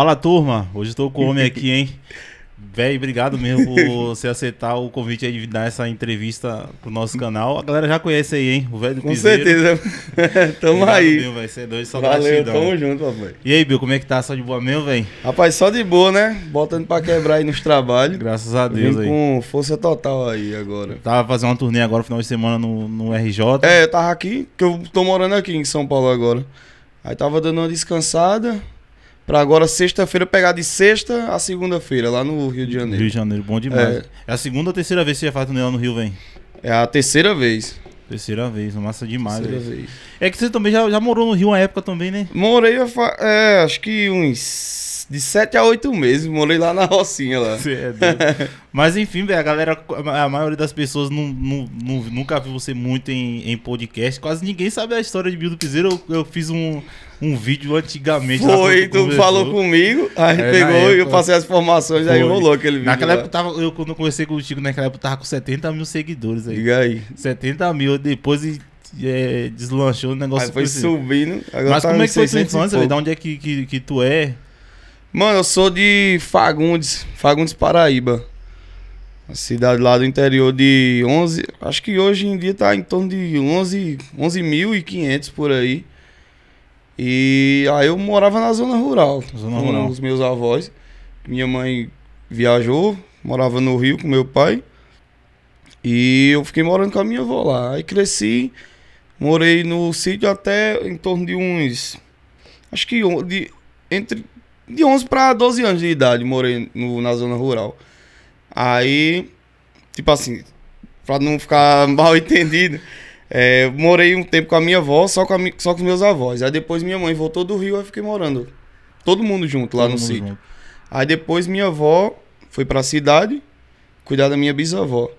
Fala turma, hoje estou com o homem aqui, hein? Véi, obrigado mesmo por você aceitar o convite aí de dar essa entrevista pro nosso canal. A galera já conhece aí, hein? O velho do Com piseiro. certeza. tamo obrigado, aí. Bill, véio. Você é doido, só Valeu, gratidão. tamo junto, papai. E aí, Bill, como é que tá? Só de boa mesmo, véi? Rapaz, só de boa, né? Botando pra quebrar aí nos trabalhos. Graças a Deus Vim aí. com força total aí agora. Tava fazendo uma turnê agora, final de semana no, no RJ. É, eu tava aqui, que eu tô morando aqui em São Paulo agora. Aí tava dando uma descansada, Pra agora, sexta-feira, pegar de sexta a segunda-feira, lá no Rio de Janeiro. Rio de Janeiro, bom demais. É, é a segunda ou terceira vez que você faz turnê lá no Rio, vem? É a terceira vez. Terceira vez, massa demais. Terceira vez. É que você também já, já morou no Rio uma época também, né? Morei, é, acho que uns de 7 a 8 meses, morei lá na Rocinha lá. É Mas enfim, velho, a galera, a maioria das pessoas não, não, não, nunca viu você muito em, em, podcast. Quase ninguém sabe a história de Bildo Piseiro. Eu, eu, fiz um, um vídeo antigamente. Foi, tu conversou. falou comigo, aí é, pegou e eu passei as informações, aí rolou aquele vídeo. Naquela lá. época tava, eu quando eu conversei contigo, naquela época tava com 70 mil seguidores aí. Diga aí. 70 mil, depois e, é, deslanchou o negócio. Aí foi subindo. Mas tá como é que foi sua infância, velho? Da onde é que, que, que tu é? Mano, eu sou de Fagundes, Fagundes Paraíba. Uma cidade lá do interior de 11, acho que hoje em dia tá em torno de 11, 11.500 por aí. E aí eu morava na zona rural, zona com rural. os meus avós. Minha mãe viajou, morava no Rio com meu pai. E eu fiquei morando com a minha avó lá. Aí cresci, morei no sítio até em torno de uns. Acho que de, entre de 11 para 12 anos de idade, morei no, na zona rural. Aí, tipo assim, pra não ficar mal entendido, é, morei um tempo com a minha avó, só com, só com meus avós. Aí depois minha mãe voltou do Rio, eu fiquei morando. Todo mundo junto lá todo no sítio. Junto. Aí depois minha avó foi pra cidade cuidar da minha bisavó.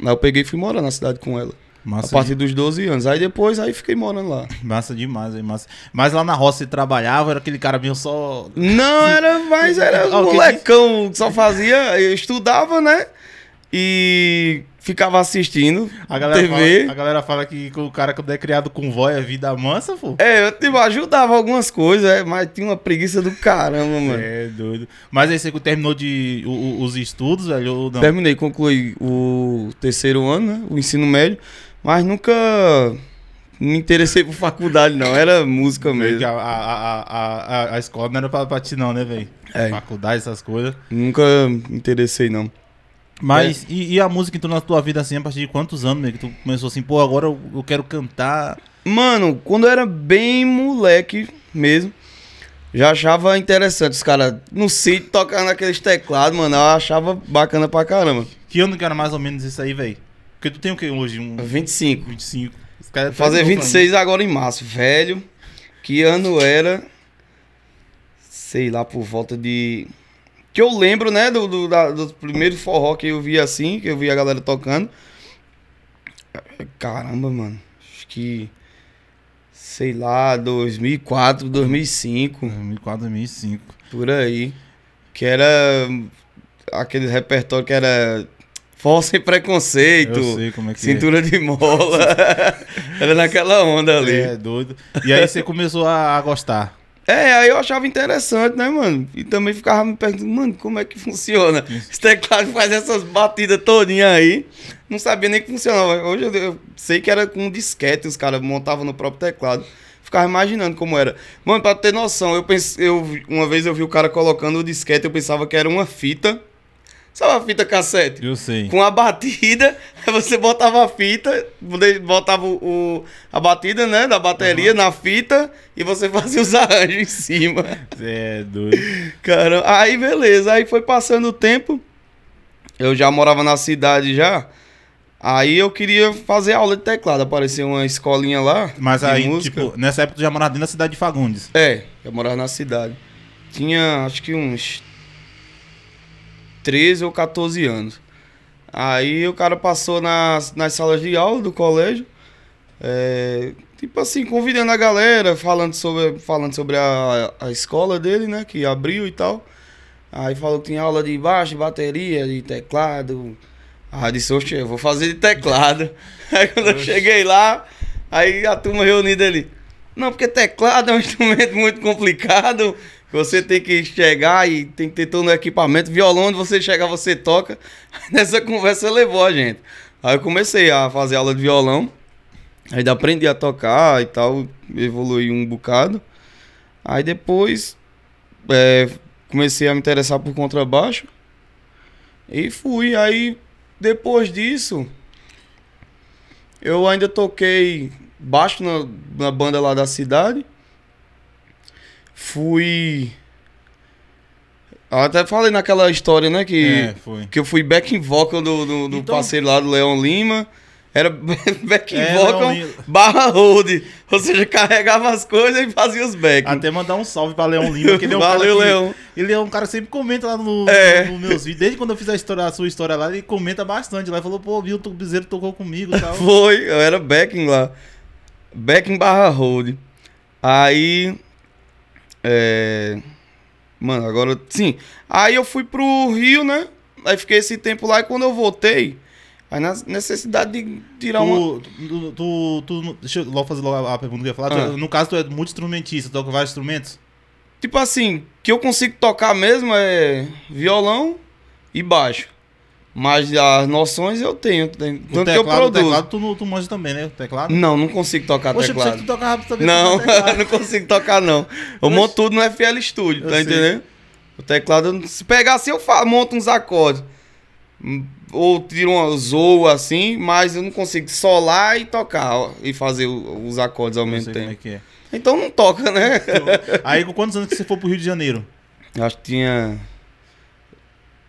Aí eu peguei e fui morar na cidade com ela. Massa a partir de... dos 12 anos. Aí depois aí fiquei morando lá. Massa demais, hein? Massa. Mas lá na roça você trabalhava, era aquele cara meio só. Não, era, mas era ah, um molecão que só fazia. Eu estudava, né? E ficava assistindo a galera TV. Fala, a galera fala que o cara quando é criado com vó é vida mansa, pô. É, eu tipo, ajudava algumas coisas, é, mas tinha uma preguiça do caramba, mano. É, doido. Mas aí você terminou de, o, os estudos, velho, ou não? Terminei, concluí o terceiro ano, né, o ensino médio. Mas nunca me interessei por faculdade, não. Era música mesmo. A, a, a, a, escola não era pra, pra ti, não, né, velho? É. Faculdade, essas coisas. Nunca me interessei, não. Mas, é. e, e, a música entrou na tua vida assim, a partir de quantos anos, meio que tu começou assim, pô, agora eu, eu quero cantar? Mano, quando eu era bem moleque mesmo, já achava interessante os caras no sítio tocando aqueles teclados, mano, eu achava bacana pra caramba. Que ano que era mais ou menos isso aí, velho? Porque tu tem o que hoje? Um... 25. 25. cara tá Fazer 26 agora em março, velho. Que ano era? Sei lá, por volta de. Que eu lembro, né? Do, do, da, do primeiro forró que eu vi assim, que eu vi a galera tocando. Caramba, mano. Acho que. Sei lá, 2004, 2005. 2004, 2005. Por aí. Que era aquele repertório que era Força e preconceito. Eu sei como é que é. Cintura é. de mola. Era naquela onda ali. É, doido. E aí você começou a, a gostar. É, aí eu achava interessante, né, mano? E também ficava me perguntando, mano, como é que funciona? Esse teclado faz essas batidas todinha aí. Não sabia nem que funcionava. Hoje eu, eu sei que era com um disquete, os caras montavam no próprio teclado. Ficava imaginando como era. Mano, pra ter noção, eu pensei, eu, uma vez eu vi o cara colocando o disquete, eu pensava que era uma fita Sabe a fita cassete? Eu sei. Com a batida, você botava a fita, botava o, a batida, né, da bateria uhum. na fita e você fazia os arranjos em cima. É doido. Cara, aí beleza, aí foi passando o tempo. Eu já morava na cidade já. Aí eu queria fazer aula de teclado, apareceu uma escolinha lá. Mas aí, música. tipo, nessa época tu já morava dentro da cidade de Fagundes. É, eu morava na cidade. Tinha acho que uns 13 ou 14 anos. Aí o cara passou nas, nas salas de aula do colégio, é, tipo assim, convidando a galera, falando sobre, falando sobre a, a escola dele, né, que abriu e tal. Aí falou que tinha aula de baixo, de bateria, de teclado. Ah, disse, oxe, eu vou fazer de teclado. Aí quando eu cheguei lá, aí a turma reunida ali. Não, porque teclado é um instrumento muito complicado. Você tem que chegar e tem que ter todo o equipamento. Violão, onde você chegar, você toca. Nessa conversa levou a gente. Aí eu comecei a fazer aula de violão. Ainda aprendi a tocar e tal. Evoluí um bocado. Aí depois é, comecei a me interessar por contrabaixo. E fui. Aí depois disso, eu ainda toquei baixo na, na banda lá da cidade fui. até falei naquela história, né? Que, é, que eu fui backing vocal do, do, do então... parceiro lá do Leão Lima. Era back é, vocal Leon... barra hold. Ou seja, carregava as coisas e fazia os back. Até mandar um salve pra Leão Lima. Que ele é um Valeu, cara que, Leão. Ele é um cara que sempre comenta lá no, é. no, no meus vídeos. Desde quando eu fiz a, história, a sua história lá, ele comenta bastante lá. falou, pô, viu, o Tubizeiro tocou comigo e tal. Foi, eu era backing lá. Backing barra hold. Aí é. Mano, agora. Sim. Aí eu fui pro Rio, né? Aí fiquei esse tempo lá e quando eu voltei. Aí na necessidade de tirar tu, uma. Tu, tu, tu, Deixa eu logo fazer logo a pergunta que eu ia falar. Ah. Tu, no caso, tu é muito instrumentista, toca vários instrumentos? Tipo assim, que eu consigo tocar mesmo é violão e baixo. Mas as noções eu tenho. tenho tanto teclado, que eu produzo. O teclado tu, não, tu manja também, né? O teclado? Não, não consigo tocar Poxa, teclado. Poxa, tu tocava também Não, não consigo tocar, não. Eu monto tudo no FL Studio, tá eu tá sei. entendendo? O teclado, se pegar assim, eu monto uns acordes. Ou tiro uma zoa assim, mas eu não consigo solar e tocar ó, e fazer os acordes ao mesmo tempo. É é. Então não toca, né? Aí com quantos anos que você foi pro Rio de Janeiro? Acho que tinha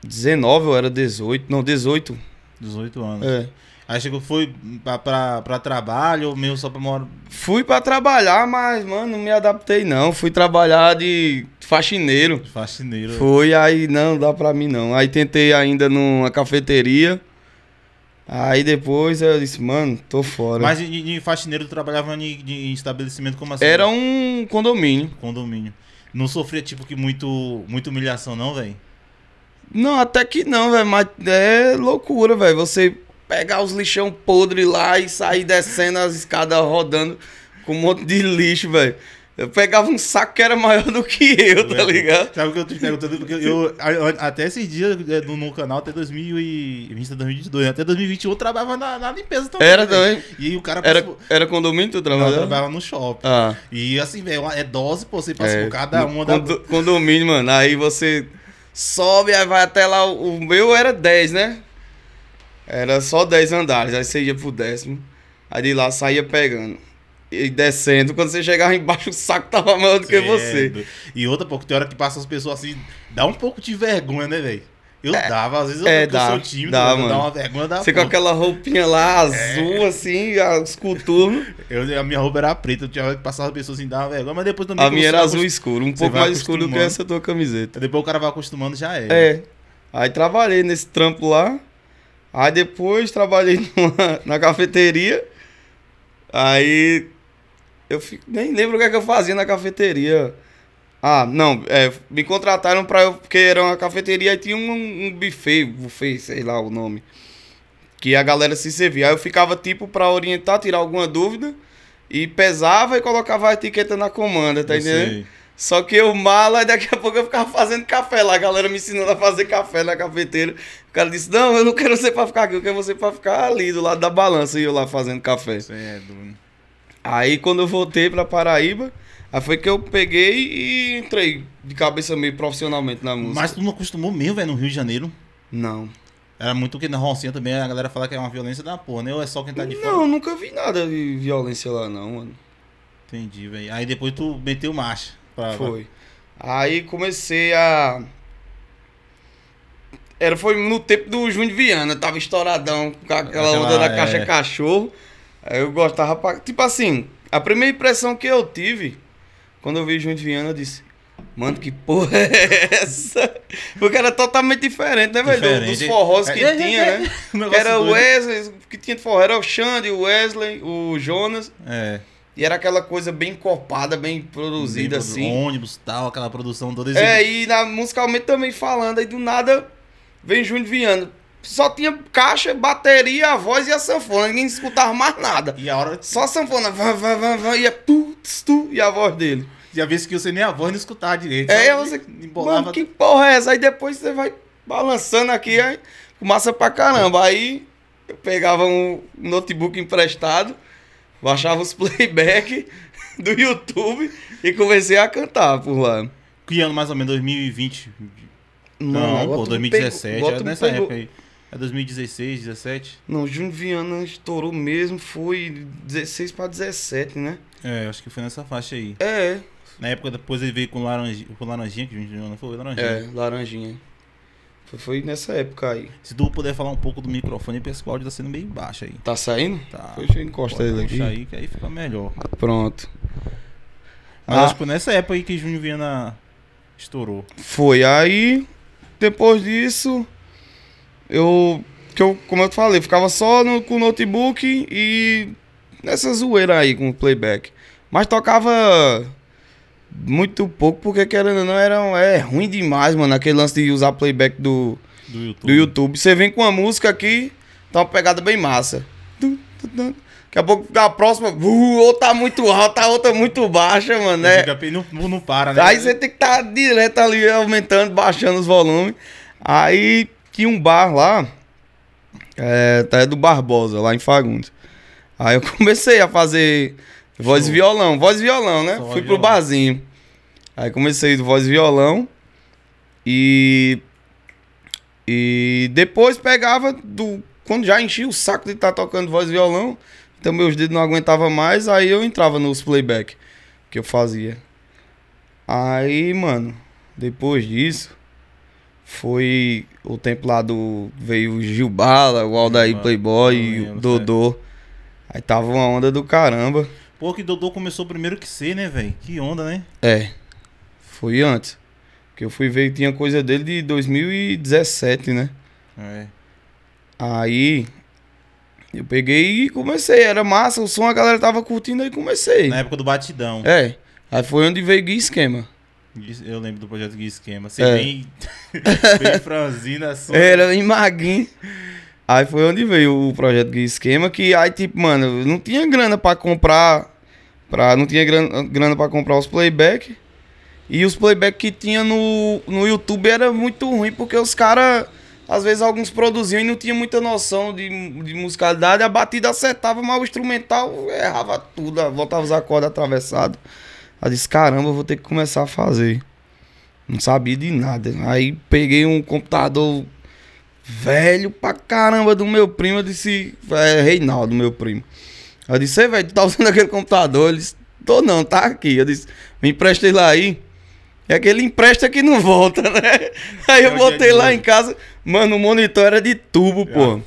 19 ou era 18? Não, 18. 18 anos. É. Aí chegou, foi pra, pra, pra trabalho ou meu só pra morar? Fui pra trabalhar, mas, mano, não me adaptei não. Fui trabalhar de faxineiro. De faxineiro. Foi, aí não, dá pra mim não. Aí tentei ainda numa cafeteria. Aí depois eu disse, mano, tô fora. Mas de, de faxineiro tu trabalhava em, de estabelecimento como assim? Era um condomínio. Condomínio. Não sofria, tipo, que muito, muito humilhação não, velho? Não, até que não, velho. Mas é loucura, velho. Você pegar os lixão podre lá e sair descendo as escadas rodando com um monte de lixo, velho. Eu pegava um saco que era maior do que eu, tá ligado? Sabe o que eu tô te perguntando? Porque eu, até esses dias é, no, no canal, até 2020, 2022, até 2021, eu trabalhava na, na limpeza também. Era também? Né? E o cara era, passou... era condomínio tu trabalhava? eu trabalhava no shopping. Ah. E assim, velho, é dose, pô, você passa é, por cada uma da. Condomínio, mano, aí você sobe, aí vai até lá. O meu era 10, né? Era só 10 andares, aí você ia pro décimo. Aí de lá saía pegando. E descendo, quando você chegava embaixo, o saco tava maior do que você. E outra, pouco tem hora que passa as pessoas assim, dá um pouco de vergonha, né, velho? Eu é, dava, às vezes eu, é, dá, time sou tímido, dá, mano. dá uma vergonha da Você com aquela roupinha lá, é. azul, é. assim, os coturnos. Eu, a minha roupa era preta, eu tinha que passar as pessoas assim, dava vergonha, mas depois também... A minha era azul escuro, um pouco mais escuro do que essa tua camiseta. Depois o cara vai acostumando, já é. É. Aí trabalhei nesse trampo lá, aí depois trabalhei numa, na cafeteria, aí eu fico, nem lembro o que, é que eu fazia na cafeteria, ah, não, é, me contrataram pra eu, porque era uma cafeteria e tinha um, um buffet, buffet, sei lá o nome, que a galera se servia. Aí eu ficava tipo pra orientar, tirar alguma dúvida e pesava e colocava a etiqueta na comanda, tá eu entendendo? Sei. Só que eu mala, daqui a pouco eu ficava fazendo café lá, a galera me ensinando a fazer café na cafeteira. O cara disse: Não, eu não quero você pra ficar aqui, eu quero você pra ficar ali do lado da balança e eu lá fazendo café. Você é doido. Aí quando eu voltei pra Paraíba. Aí foi que eu peguei e entrei de cabeça meio profissionalmente na música. Mas tu não acostumou mesmo, velho, no Rio de Janeiro? Não. Era muito que na Rocinha também a galera fala que é uma violência da porra, né? Ou é só quem tá de não, fora? Não, nunca vi nada de violência lá, não, mano. Entendi, velho. Aí depois tu meteu marcha. Pra... Foi. Aí comecei a. Era, foi no tempo do Junho de Viana, tava estouradão com aquela, aquela onda da é... caixa cachorro. Aí eu gostava pra. Tipo assim, a primeira impressão que eu tive quando eu vi João de Viana, eu disse, Mano, que porra é essa? Porque era totalmente diferente, né, velho? Diferente. Dos forros que é, é, é tinha, né? é, né? era o Wesley, que tinha de forró, era o Xande, o Wesley, o Jonas. É. E era aquela coisa bem copada, bem produzida, bem, assim. Ônibus tal, aquela produção toda É, e na, musicalmente também falando, aí do nada vem Júnior Viana só tinha caixa, bateria, a voz e a sanfona. Ninguém escutava mais nada. E a hora. Só a sanfona. Vã, vã, vã, vã, e, a tu, tu, e a voz dele. E a vez que você nem a voz não escutava direito. É, você. Embolava... Mano, que porra é essa? Aí depois você vai balançando aqui, aí massa pra caramba. Aí eu pegava um notebook emprestado, baixava os playback do YouTube e comecei a cantar por lá. Que ano mais ou menos? 2020? Não, não pô, 2017, pego, era nessa época aí. É 2016, 17? Não, Júnior Viana estourou mesmo, foi 16 para 17, né? É, acho que foi nessa faixa aí. É. Na época depois ele veio com Laranjinha, com Laranjinha que Júnior Viana foi Laranjinha. É, Laranjinha. Foi nessa época aí. Se tu puder falar um pouco do microfone, porque esse áudio tá sendo meio baixo aí. Tá saindo? Tá. Deixa eu encostar ele aqui. aí, que aí fica melhor. Pronto. Mas ah. acho que nessa época aí que Júnior Viana estourou. Foi. Aí, depois disso, eu, que eu como eu te falei, ficava só no, com o notebook e nessa zoeira aí com o playback. Mas tocava muito pouco, porque querendo não, era é, ruim demais, mano, aquele lance de usar playback do, do YouTube. do, YouTube. Você vem com uma música aqui, tá uma pegada bem massa. Daqui a pouco a próxima, uh, ou tá muito alta, a outra muito baixa, mano. Né? Não, não para, né? Aí você tem que estar tá direto ali, aumentando, baixando os volumes. Aí que um bar lá, é, tá, é do Barbosa, lá em Fagundes. Aí eu comecei a fazer voz e violão, voz e violão, né? Só Fui pro violão. barzinho. Aí comecei do voz e violão e e depois pegava do quando já enchia o saco de estar tá tocando voz e violão, então meus dedos não aguentava mais, aí eu entrava nos playback que eu fazia. Aí, mano, depois disso, foi o tempo lá do. Veio o Gilbala, o Aldair Gilbala, Playboy, lembro, o Dodô. Sério. Aí tava uma onda do caramba. Pô, que Dodô começou primeiro que ser, né, velho? Que onda, né? É. Foi antes. Porque eu fui ver que tinha coisa dele de 2017, né? É. Aí. Eu peguei e comecei. Era massa, o som a galera tava curtindo, aí comecei. Na época do batidão. É. Aí foi onde veio o esquema. Eu lembro do projeto de esquema. Você é. bem, bem franzina assim. Era bem maguinho. Aí foi onde veio o projeto de esquema, que aí, tipo, mano, não tinha grana pra comprar. Pra, não tinha grana, grana pra comprar os playback. E os playback que tinha no, no YouTube era muito ruim, porque os caras, às vezes, alguns produziam e não tinha muita noção de, de musicalidade. A batida acertava, mas o instrumental errava tudo, voltava os acordes atravessados. Aí disse, caramba, eu vou ter que começar a fazer. Não sabia de nada. Aí peguei um computador velho pra caramba do meu primo. Eu disse, é Reinaldo, meu primo. Eu disse, ei, velho, tu tá usando aquele computador? Ele disse, tô não, tá aqui. Eu disse, me empresta ele aí. É que ele empresta que não volta, né? Aí eu, é botei lá em casa. Mano, o monitor era de tubo, pô.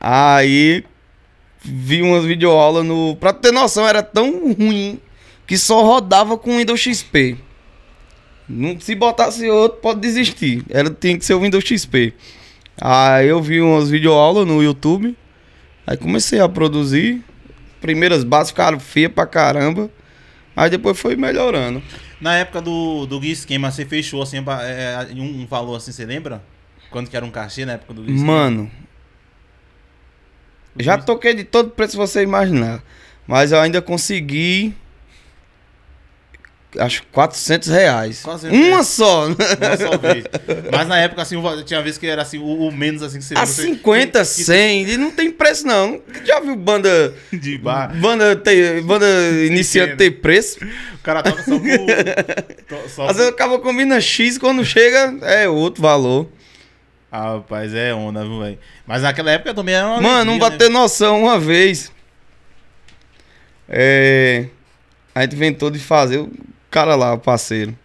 Aí vi umas videoaulas no. Pra ter noção, era tão ruim que só rodava com Windows XP. se botasse outro, pode desistir. Era, tinha que ser o Windows XP. Aí eu vi umas videoaulas no YouTube. Aí comecei a produzir. Primeiras bases ficaram feias pra caramba. Aí depois foi melhorando. Na época do, do Gui Esquema, você fechou assim, um, é, um valor assim, você lembra? Quanto que era um cachê na época do Gui Esquema? Mano. Já toquei de todo preço você imaginar. Mas eu ainda consegui acho 400 reais. 400 uma reais. só. Uma só vez. Mas na época, assim, tinha vez que era assim, o, o menos assim que você... A 50, que, 100, que... não tem preço não. Já viu banda... De bar. Banda, ter, banda iniciante ter preço? O cara toca só com. só Às vezes acaba combina X, quando chega é outro valor. Ah, rapaz, é onda, viu, velho? Mas naquela época também era uma... Mano, não vai né? noção uma vez. É... A gente inventou de fazer cara lá, o parceiro.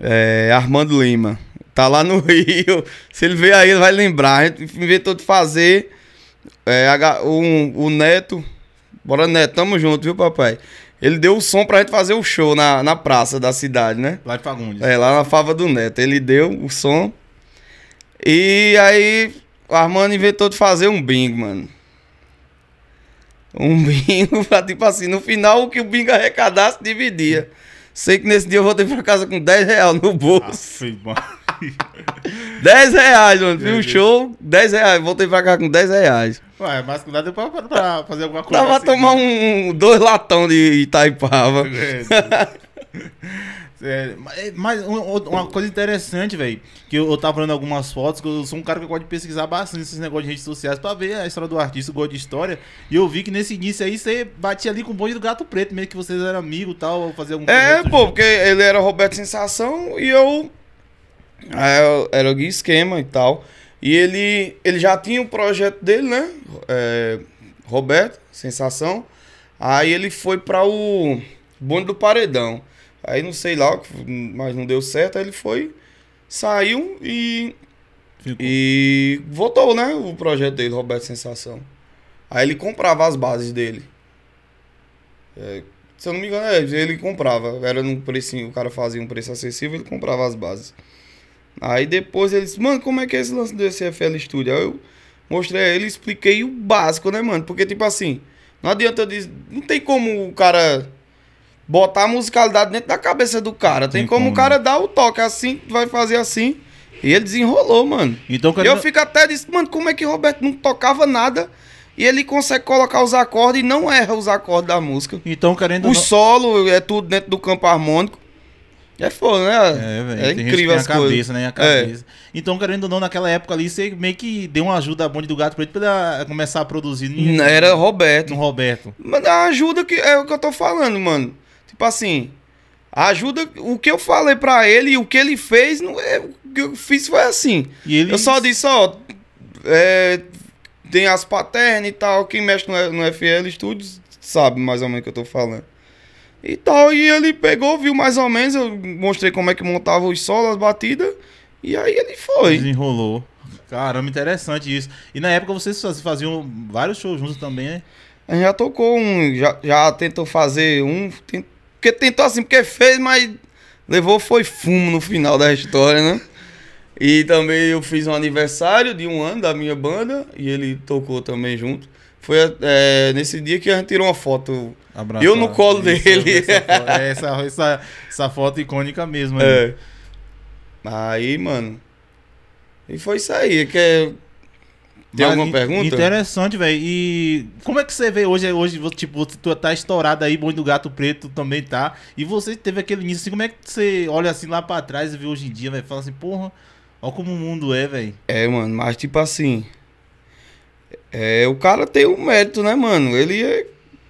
É, Armando Lima. Tá lá no Rio. Se ele ver aí, ele vai lembrar. A gente inventou de fazer. É, um, o Neto. Bora, Neto, tamo junto, viu, papai? Ele deu o som pra gente fazer o show na, na praça da cidade, né? Lá de Fagundes. É, lá na Fava do Neto. Ele deu o som. E aí, o Armando inventou de fazer um bingo, mano um bingo pra, tipo assim, no final o que o bingo arrecadasse, dividia. Sei que nesse dia eu voltei pra casa com 10 reais no bolso. Ah, 10 reais, mano. Fiz um show, 10 reais. Voltei pra casa com 10 reais. Ué, mas com dá pra, pra, fazer alguma coisa. Dá pra assim, tomar né? um, dois latão de Itaipava. É É, é, mas uma coisa interessante, velho, que eu, tava olhando algumas fotos, que eu sou um cara que pode pesquisar bastante esses negócios de redes sociais pra ver a história do artista, gosto de história. E eu vi que nesse início aí você batia ali com o bonde do gato preto, meio que vocês eram amigos e tal, fazer algum É, pô, junto. porque ele era Roberto Sensação e eu. É, era o Gui Esquema e tal. E ele, ele já tinha um projeto dele, né? É, Roberto, Sensação. Aí ele foi para o Bonde do Paredão. Aí não sei lá, mas não deu certo. Aí ele foi, saiu e. Ficou. E voltou, né? O projeto dele, Roberto Sensação. Aí ele comprava as bases dele. É, se eu não me engano, é, ele comprava. Era num precinho, o cara fazia um preço acessível, ele comprava as bases. Aí depois ele disse, mano, como é que é esse lance do SFL Studio? Aí eu mostrei a ele expliquei o básico, né, mano? Porque, tipo assim, não adianta dizer. Não tem como o cara botar a musicalidade dentro da cabeça do cara. Tem, Tem como, como, o cara dar o toque assim, vai fazer assim. E ele desenrolou, mano. Então, Eu fico até disse, mano, como é que Roberto não tocava nada? E ele consegue colocar os acordes e não erra os acordes da música. Então, querendo. O solo é tudo dentro do campo harmônico. É foda, né? É, velho. É incrível as cabeça, coisas. né? A é. cabeça. É. Então, querendo ou não, naquela época ali, você meio que deu uma ajuda bonde do gato para ele pra ele ah, começar a produzir. Não, era Roberto. No Roberto. Mas a ajuda que é o que eu tô falando, mano. Tipo assim, ajuda. O que eu falei para ele e o que ele fez, não é, o que eu fiz foi assim. Ele... Eu só disse, ó. É, tem as paternas e tal. Quem mexe no, no FL Studios sabe mais ou menos o que eu tô falando. E tal, e ele pegou, viu mais ou menos, eu mostrei como é que montava os solos, as batidas, e aí ele foi. Desenrolou. Caramba, interessante isso. E na época vocês faziam vários shows juntos também, né? A gente já tocou um, já, já tentou fazer um, porque tentou assim, porque fez, mas levou foi fumo no final da história, né? E também eu fiz um aniversário de um ano da minha banda e ele tocou também junto. Foi é, nesse dia que a gente tirou uma foto. Abraçado. Eu no colo Isso, dele. Essa, essa, essa, essa, foto icônica mesmo. Né? É. Aí, mano. E foi isso aí. Que é tem alguma pergunta? Interessante, velho. E como é que você vê hoje? Hoje, tipo, tu tá estourado aí, Boi do Gato Preto também tá. E você teve aquele início, assim, como é que você olha assim lá pra trás e vê hoje em dia, velho? Fala assim, porra, olha como o mundo é, velho. É, mano, mas tipo assim. É, o cara tem o um mérito, né, mano? Ele é,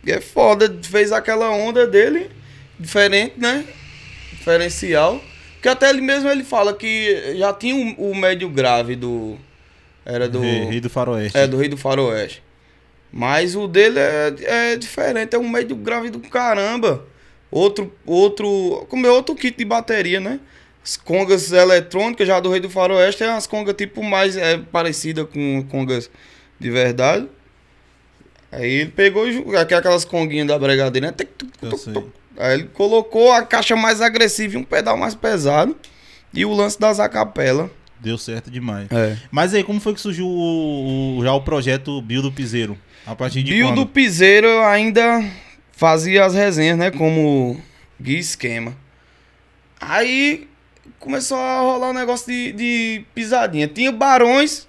é foda, fez aquela onda dele, diferente, né? Diferencial. Que até ele mesmo ele fala que já tinha o, o médio grave do era do. rei do Faroeste. É, do rei do Faroeste. Mas o dele é, é diferente, é um meio grave do caramba. Outro, outro. Como é outro kit de bateria, né? As congas eletrônicas já do Rei do Faroeste é umas congas tipo mais é, parecida com congas de verdade. Aí ele pegou aquelas conguinhas da bregadeira, né? Aí ele colocou a caixa mais agressiva e um pedal mais pesado. E o lance das acapela. Deu certo demais. É. Mas aí, como foi que surgiu o, o, já o projeto Bio do Piseiro? A partir de Bio quando? do Piseiro eu ainda fazia as resenhas, né? Como guia esquema. Aí começou a rolar um negócio de, de pisadinha. Tinha Barões,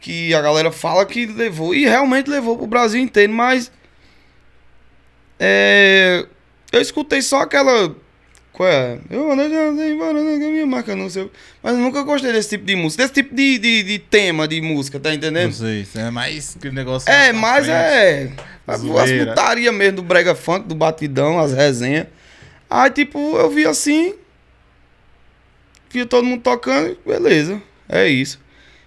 que a galera fala que levou, e realmente levou pro Brasil inteiro, mas... É, eu escutei só aquela qual é? Eu andei embora na né? é minha marca, não sei. Mas eu nunca gostei desse tipo de música, desse tipo de, de, de tema de música, tá entendendo? Não sei, é mais que negócio. É, mas frente. é. As putarias mesmo do Brega Funk, do Batidão, as resenhas. Aí, tipo, eu vi assim. vi todo mundo tocando, beleza. É isso.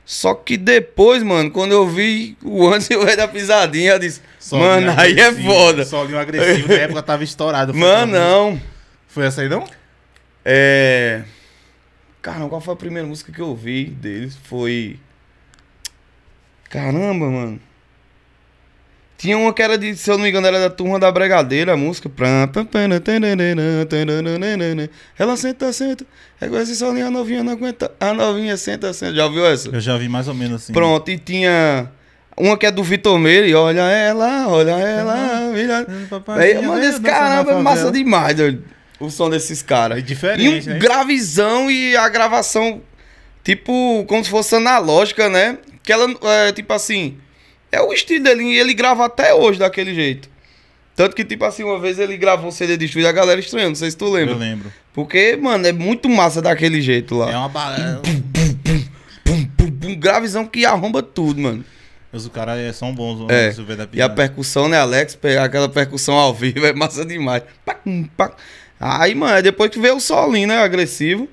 Só que depois, mano, quando eu vi o Anderson e o da Pisadinha, eu disse, solinho mano, aí é foda. Solinho agressivo, na época tava estourado. Mano, não. Foi essa aí, não? É. Caramba, qual foi a primeira música que eu ouvi deles? Foi. Caramba, mano. Tinha uma que era de, se eu não me engano, era da turma da Bregadeira, a música. Ela senta, senta. É com esse solinho, a novinha não aguenta. A novinha senta, senta. Já ouviu essa? Eu já vi mais ou menos assim. Pronto, e tinha. Uma que é do Vitor Meire, e olha ela, olha ela, olha. Aí, mano, esse caramba é massa demais, doido o som desses caras. É diferente, E um né? gravizão e a gravação, tipo, como se fosse analógica, né? Que ela, é, tipo assim, é o estilo dele e ele grava até hoje daquele jeito. Tanto que, tipo assim, uma vez ele gravou um CD de estúdio e a galera estranhou, não sei se tu lembra. Eu lembro. Porque, mano, é muito massa daquele jeito lá. É uma bala. Um gravizão que arromba tudo, mano. Mas o cara é são bons, mano. É. E a percussão, né, Alex? Aquela percussão ao vivo é massa demais. Pac, Aí, mano, é depois que veio o solinho, né? Agressivo.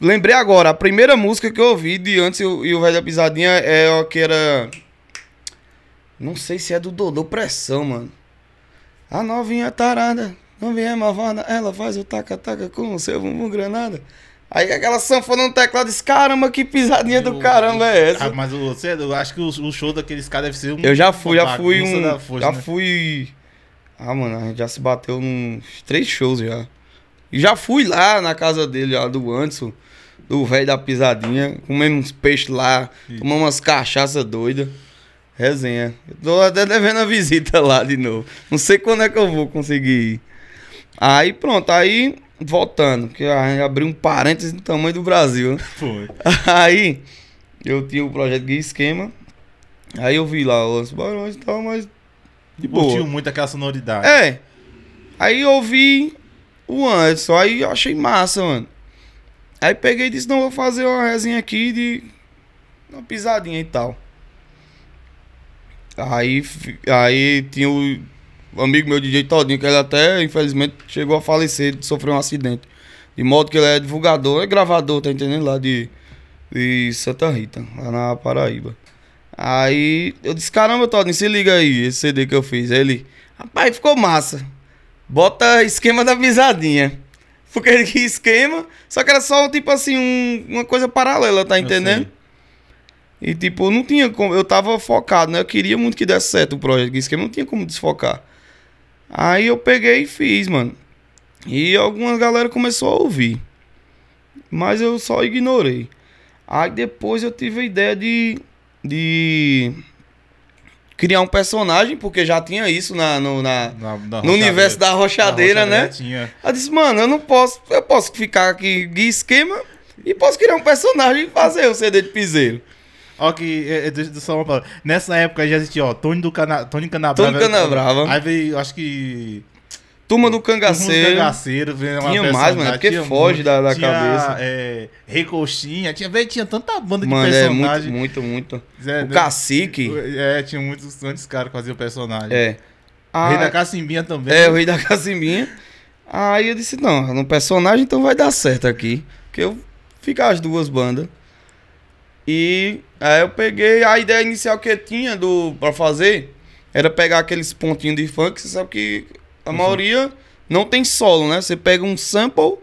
Lembrei agora, a primeira música que eu ouvi de antes e o Velho da Pisadinha é ó, que era. Não sei se é do Dodô Pressão, mano. A novinha tarada, novinha malvada, ela faz o taca-taca com o seu bumbum granada. Aí aquela sanfona no teclado disse, caramba, que pisadinha eu, do caramba é essa? Ah, mas você, eu é acho que o, o show daqueles caras deve ser um. Eu já fui, já fui um. Força, já né? fui ah, mano, a gente já se bateu nos três shows já. E já fui lá na casa dele, lá do Anderson, do velho da pisadinha. Comemos uns peixes lá, Sim. tomamos umas cachaça doida. Resenha. Eu tô até devendo a visita lá de novo. Não sei quando é que eu vou conseguir ir. Aí pronto, aí voltando, que a gente abriu um parênteses no tamanho do Brasil. Né? Foi. Aí eu tinha o projeto de esquema. Aí eu vi lá, os barões e tal, mas de boa. Curtiu muito aquela sonoridade. É. Aí eu ouvi o Anderson, aí eu achei massa, mano. Aí peguei e disse, não, vou fazer uma resinha aqui de uma pisadinha e tal. Aí, aí tinha o amigo meu DJ Todinho, que ele até, infelizmente, chegou a falecer, sofreu um acidente. De modo que ele é divulgador, é gravador, tá entendendo? Lá de, de Santa Rita, lá na Paraíba. Aí eu disse, caramba, Todd, se liga aí, esse CD que eu fiz. Aí ele, rapaz, ficou massa. Bota esquema da visadinha. Porque ele que esquema, só que era só tipo assim, um, uma coisa paralela, tá entendendo? E tipo, não tinha como, eu tava focado, né? Eu queria muito que desse certo o projeto, de esquema não tinha como desfocar. Aí eu peguei e fiz, mano. E algumas galera começou a ouvir. Mas eu só ignorei. Aí depois eu tive a ideia de de criar um personagem, porque já tinha isso na, no, na, na, na no universo da rochadeira, né? Tinha. Ela disse, mano, eu não posso, eu posso ficar aqui de esquema e posso criar um personagem e fazer o CD de piseiro. Ó, que é, é só uma palavra. Nessa época já existia, ó, Tony do Cana, Tony Canabrava. Tony Canabrava. Aí veio, acho que Turma do Cangaceiro. Turma do Cangaceiro. Tinha mais, mano, porque foge muito, da, da tinha, cabeça. É, Recoxinha, tinha, tinha tanta banda de mano, é personagem. É, muito, muito, muito. É, o né, Cacique. É, tinha muitos, grandes caras que faziam personagem. É. Ah, o Rei ah, da Cacimbinha também. É, o Rei da Cacimbinha. Aí eu disse, não, no personagem então vai dar certo aqui. Porque eu ficar as duas bandas. E aí eu peguei a ideia inicial que eu tinha do, pra fazer era pegar aqueles pontinhos de funk, você sabe que a uhum. maioria não tem solo, né? Você pega um sample,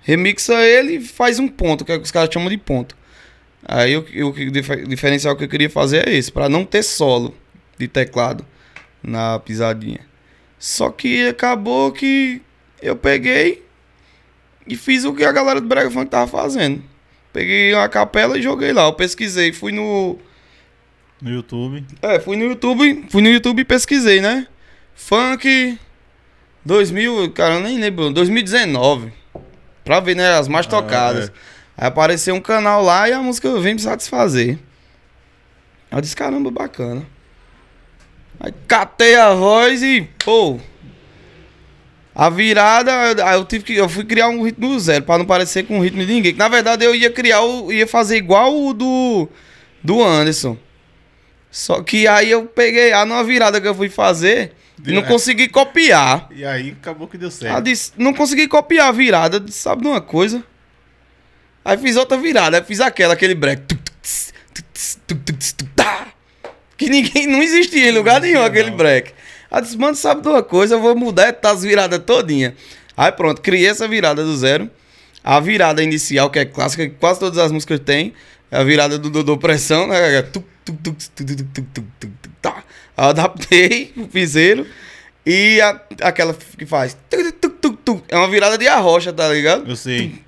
remixa ele e faz um ponto, que é o que os caras chamam de ponto. Aí o diferencial que eu queria fazer é esse, para não ter solo de teclado na pisadinha. Só que acabou que eu peguei e fiz o que a galera do Brega Funk tava fazendo. Peguei uma capela e joguei lá. Eu pesquisei, fui no. No YouTube. É, fui no YouTube. Fui no YouTube e pesquisei, né? Funk 2000, cara, eu nem lembro. 2019. Pra ver, né? As mais ah, tocadas. Ah, é. Aí apareceu um canal lá e a música vem me satisfazer. Aí eu disse, caramba, bacana. Aí catei a voz e, pô. A virada, aí eu tive que. Eu fui criar um ritmo zero, pra não parecer com o ritmo de ninguém. Que, na verdade eu ia criar, eu ia fazer igual o do. Do Anderson. Só que aí eu peguei. A numa virada que eu fui fazer. Deu, não é. consegui copiar. E aí acabou que deu certo. Ela disse, não consegui copiar a virada. Disse, sabe de uma coisa? Aí fiz outra virada. fiz aquela, aquele break. Que ninguém, não existia em lugar nenhum aquele break. Aí disse, mano, sabe de uma coisa? Eu vou mudar as viradas todinha. Aí pronto, criei essa virada do zero. A virada inicial, que é clássica, que quase todas as músicas têm. É a virada do Dodô Pressão, né? Tuc, tuc, tuc, tuc, tuc, tuc, tuc, tuc adaptei o piseiro e a, aquela que faz. É uma virada de arrocha, tá ligado? Eu sei.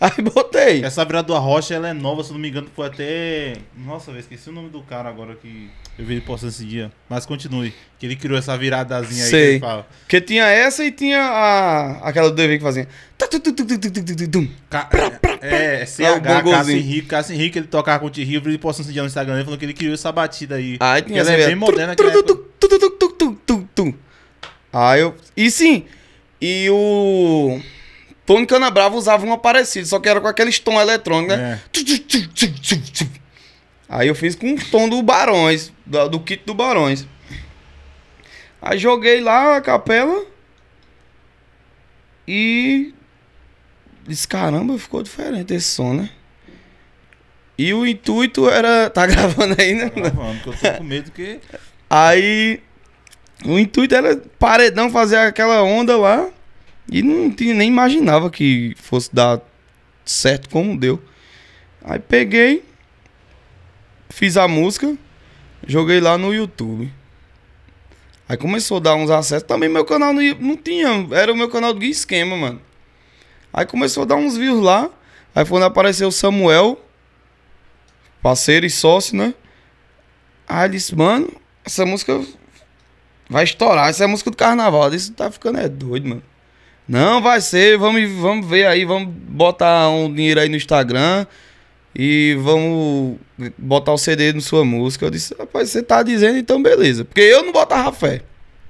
Aí botei. Essa virada do arrocha ela é nova, se não me engano, foi até. Nossa, eu esqueci o nome do cara agora que. Eu vi ele postando esse dia. Mas continue. Que ele criou essa viradazinha Sei. aí que ele fala. Porque tinha essa e tinha a, aquela do DV que fazia. Ca... É, CH, Cassi Henrique. Cassi Henrique, ele tocava com o t vi ele postando esse dia no Instagram. Ele falou que ele criou essa batida aí. Ah, tinha essa. Ela é bem moderna. Ah, eu. E sim. E o. Tony Canabrava usava uma parecida, só que era com aqueles tom eletrônicos, né? É. Aí eu fiz com o tom do Barões, do, do kit do Barões. Aí joguei lá a capela e disse, caramba, ficou diferente esse som, né? E o intuito era. Tá gravando aí, né? Tá gravando, porque eu tô com medo que. aí. O intuito era paredão fazer aquela onda lá. E não tinha, nem imaginava que fosse dar certo como deu. Aí peguei Fiz a música, joguei lá no YouTube. Aí começou a dar uns acessos. Também meu canal não, não tinha. Era o meu canal do Gui Esquema, mano. Aí começou a dar uns views lá. Aí foi quando apareceu o Samuel, parceiro e sócio, né? Aí disse, mano, essa música vai estourar. Essa é a música do carnaval. isso disse, tá ficando é doido, mano. Não, vai ser. Vamos, vamos ver aí. Vamos botar um dinheiro aí no Instagram e vamos botar o CD na sua música. Eu disse, rapaz, você tá dizendo, então beleza. Porque eu não botava fé.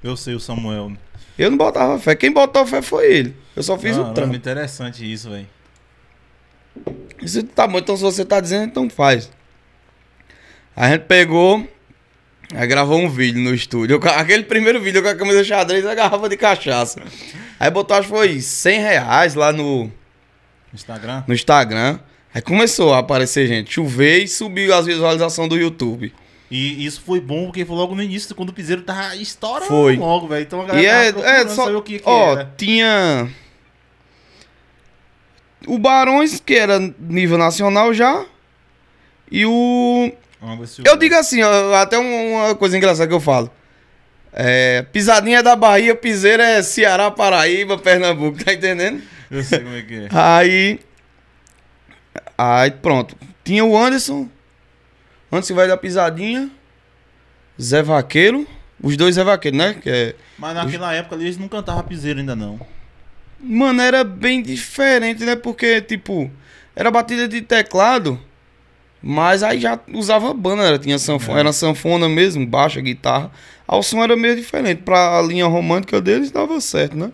Eu sei o Samuel. Eu não botava fé. Quem botou fé foi ele. Eu só fiz não, o é trampo. interessante isso, velho. Isso tá bom, então se você tá dizendo, então faz. A gente pegou, aí gravou um vídeo no estúdio. Aquele primeiro vídeo com a camisa xadrez e a garrafa de cachaça. Aí botou, acho que foi 100 reais lá no... Instagram? No Instagram. Aí começou a aparecer gente, chover e subiu as visualizações do YouTube. E isso foi bom porque foi logo no início, quando o Piseiro tava tá estourando foi. logo, velho. Então a galera e tava é, é, só, saber o que, que ó, era. tinha... O Barões, que era nível nacional já, e o... Eu digo assim, ó, até uma coisa engraçada que eu falo. É, pisadinha da Bahia, piseira é Ceará, Paraíba, Pernambuco, tá entendendo? Eu sei como é que é. Aí Aí pronto. Tinha o Anderson. Anderson vai dar pisadinha. Zé Vaqueiro. Os dois Zé Vaqueiro, né? Que é, Mas naquela os... época eles não cantavam piseiro ainda não. Mano, era bem diferente, né? Porque, tipo, era batida de teclado. Mas aí já usava banda, era, né? tinha sanfona, é. era sanfona mesmo, baixa, guitarra. Ao som era meio diferente. Pra linha romântica deles dava certo, né?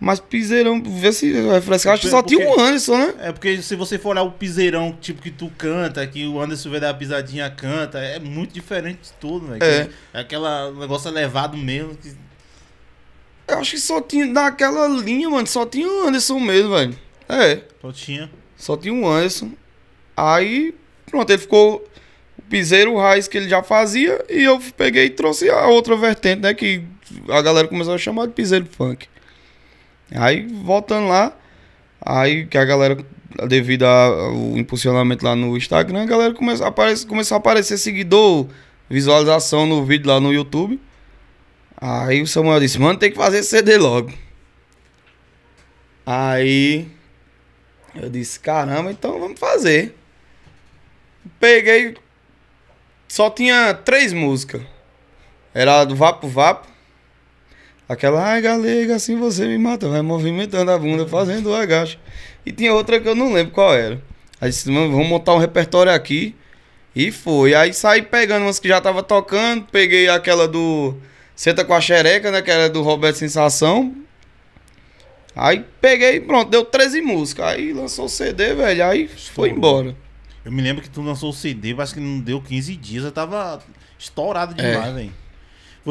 Mas Piseirão, vê se refrescar, acho que só porque, tinha o Anderson, né? É porque se você for olhar o Piseirão, tipo, que tu canta, que o Anderson vai dar a pisadinha canta, é muito diferente de tudo, né? É. é aquela negócio elevado mesmo. Que... Eu acho que só tinha, naquela linha, mano, só tinha o Anderson mesmo, velho. É. Só tinha. Só tinha o Anderson. Aí, pronto, ele ficou o piseiro, o raiz que ele já fazia, e eu peguei e trouxe a outra vertente, né? Que a galera começou a chamar de piseiro funk. Aí voltando lá, aí que a galera, devido ao impulsionamento lá no Instagram, a galera começou a aparecer, começou a aparecer seguidor, visualização no vídeo lá no YouTube. Aí o Samuel disse, mano, tem que fazer CD logo. Aí eu disse, caramba, então vamos fazer. Peguei. Só tinha três músicas. Era do Vapo Vapo. Aquela, ai galega, assim você me mata. Vai movimentando a bunda, fazendo o agacho. E tinha outra que eu não lembro qual era. Aí disse, vamos montar um repertório aqui. E foi. Aí saí pegando umas que já tava tocando. Peguei aquela do Senta com a Xereca, né? Que era do Roberto Sensação. Aí peguei, pronto, deu 13 músicas. Aí lançou o CD, velho. Aí foi embora. Eu me lembro que tu lançou o CD, mas que não deu 15 dias. Eu tava estourado é. demais, é. velho.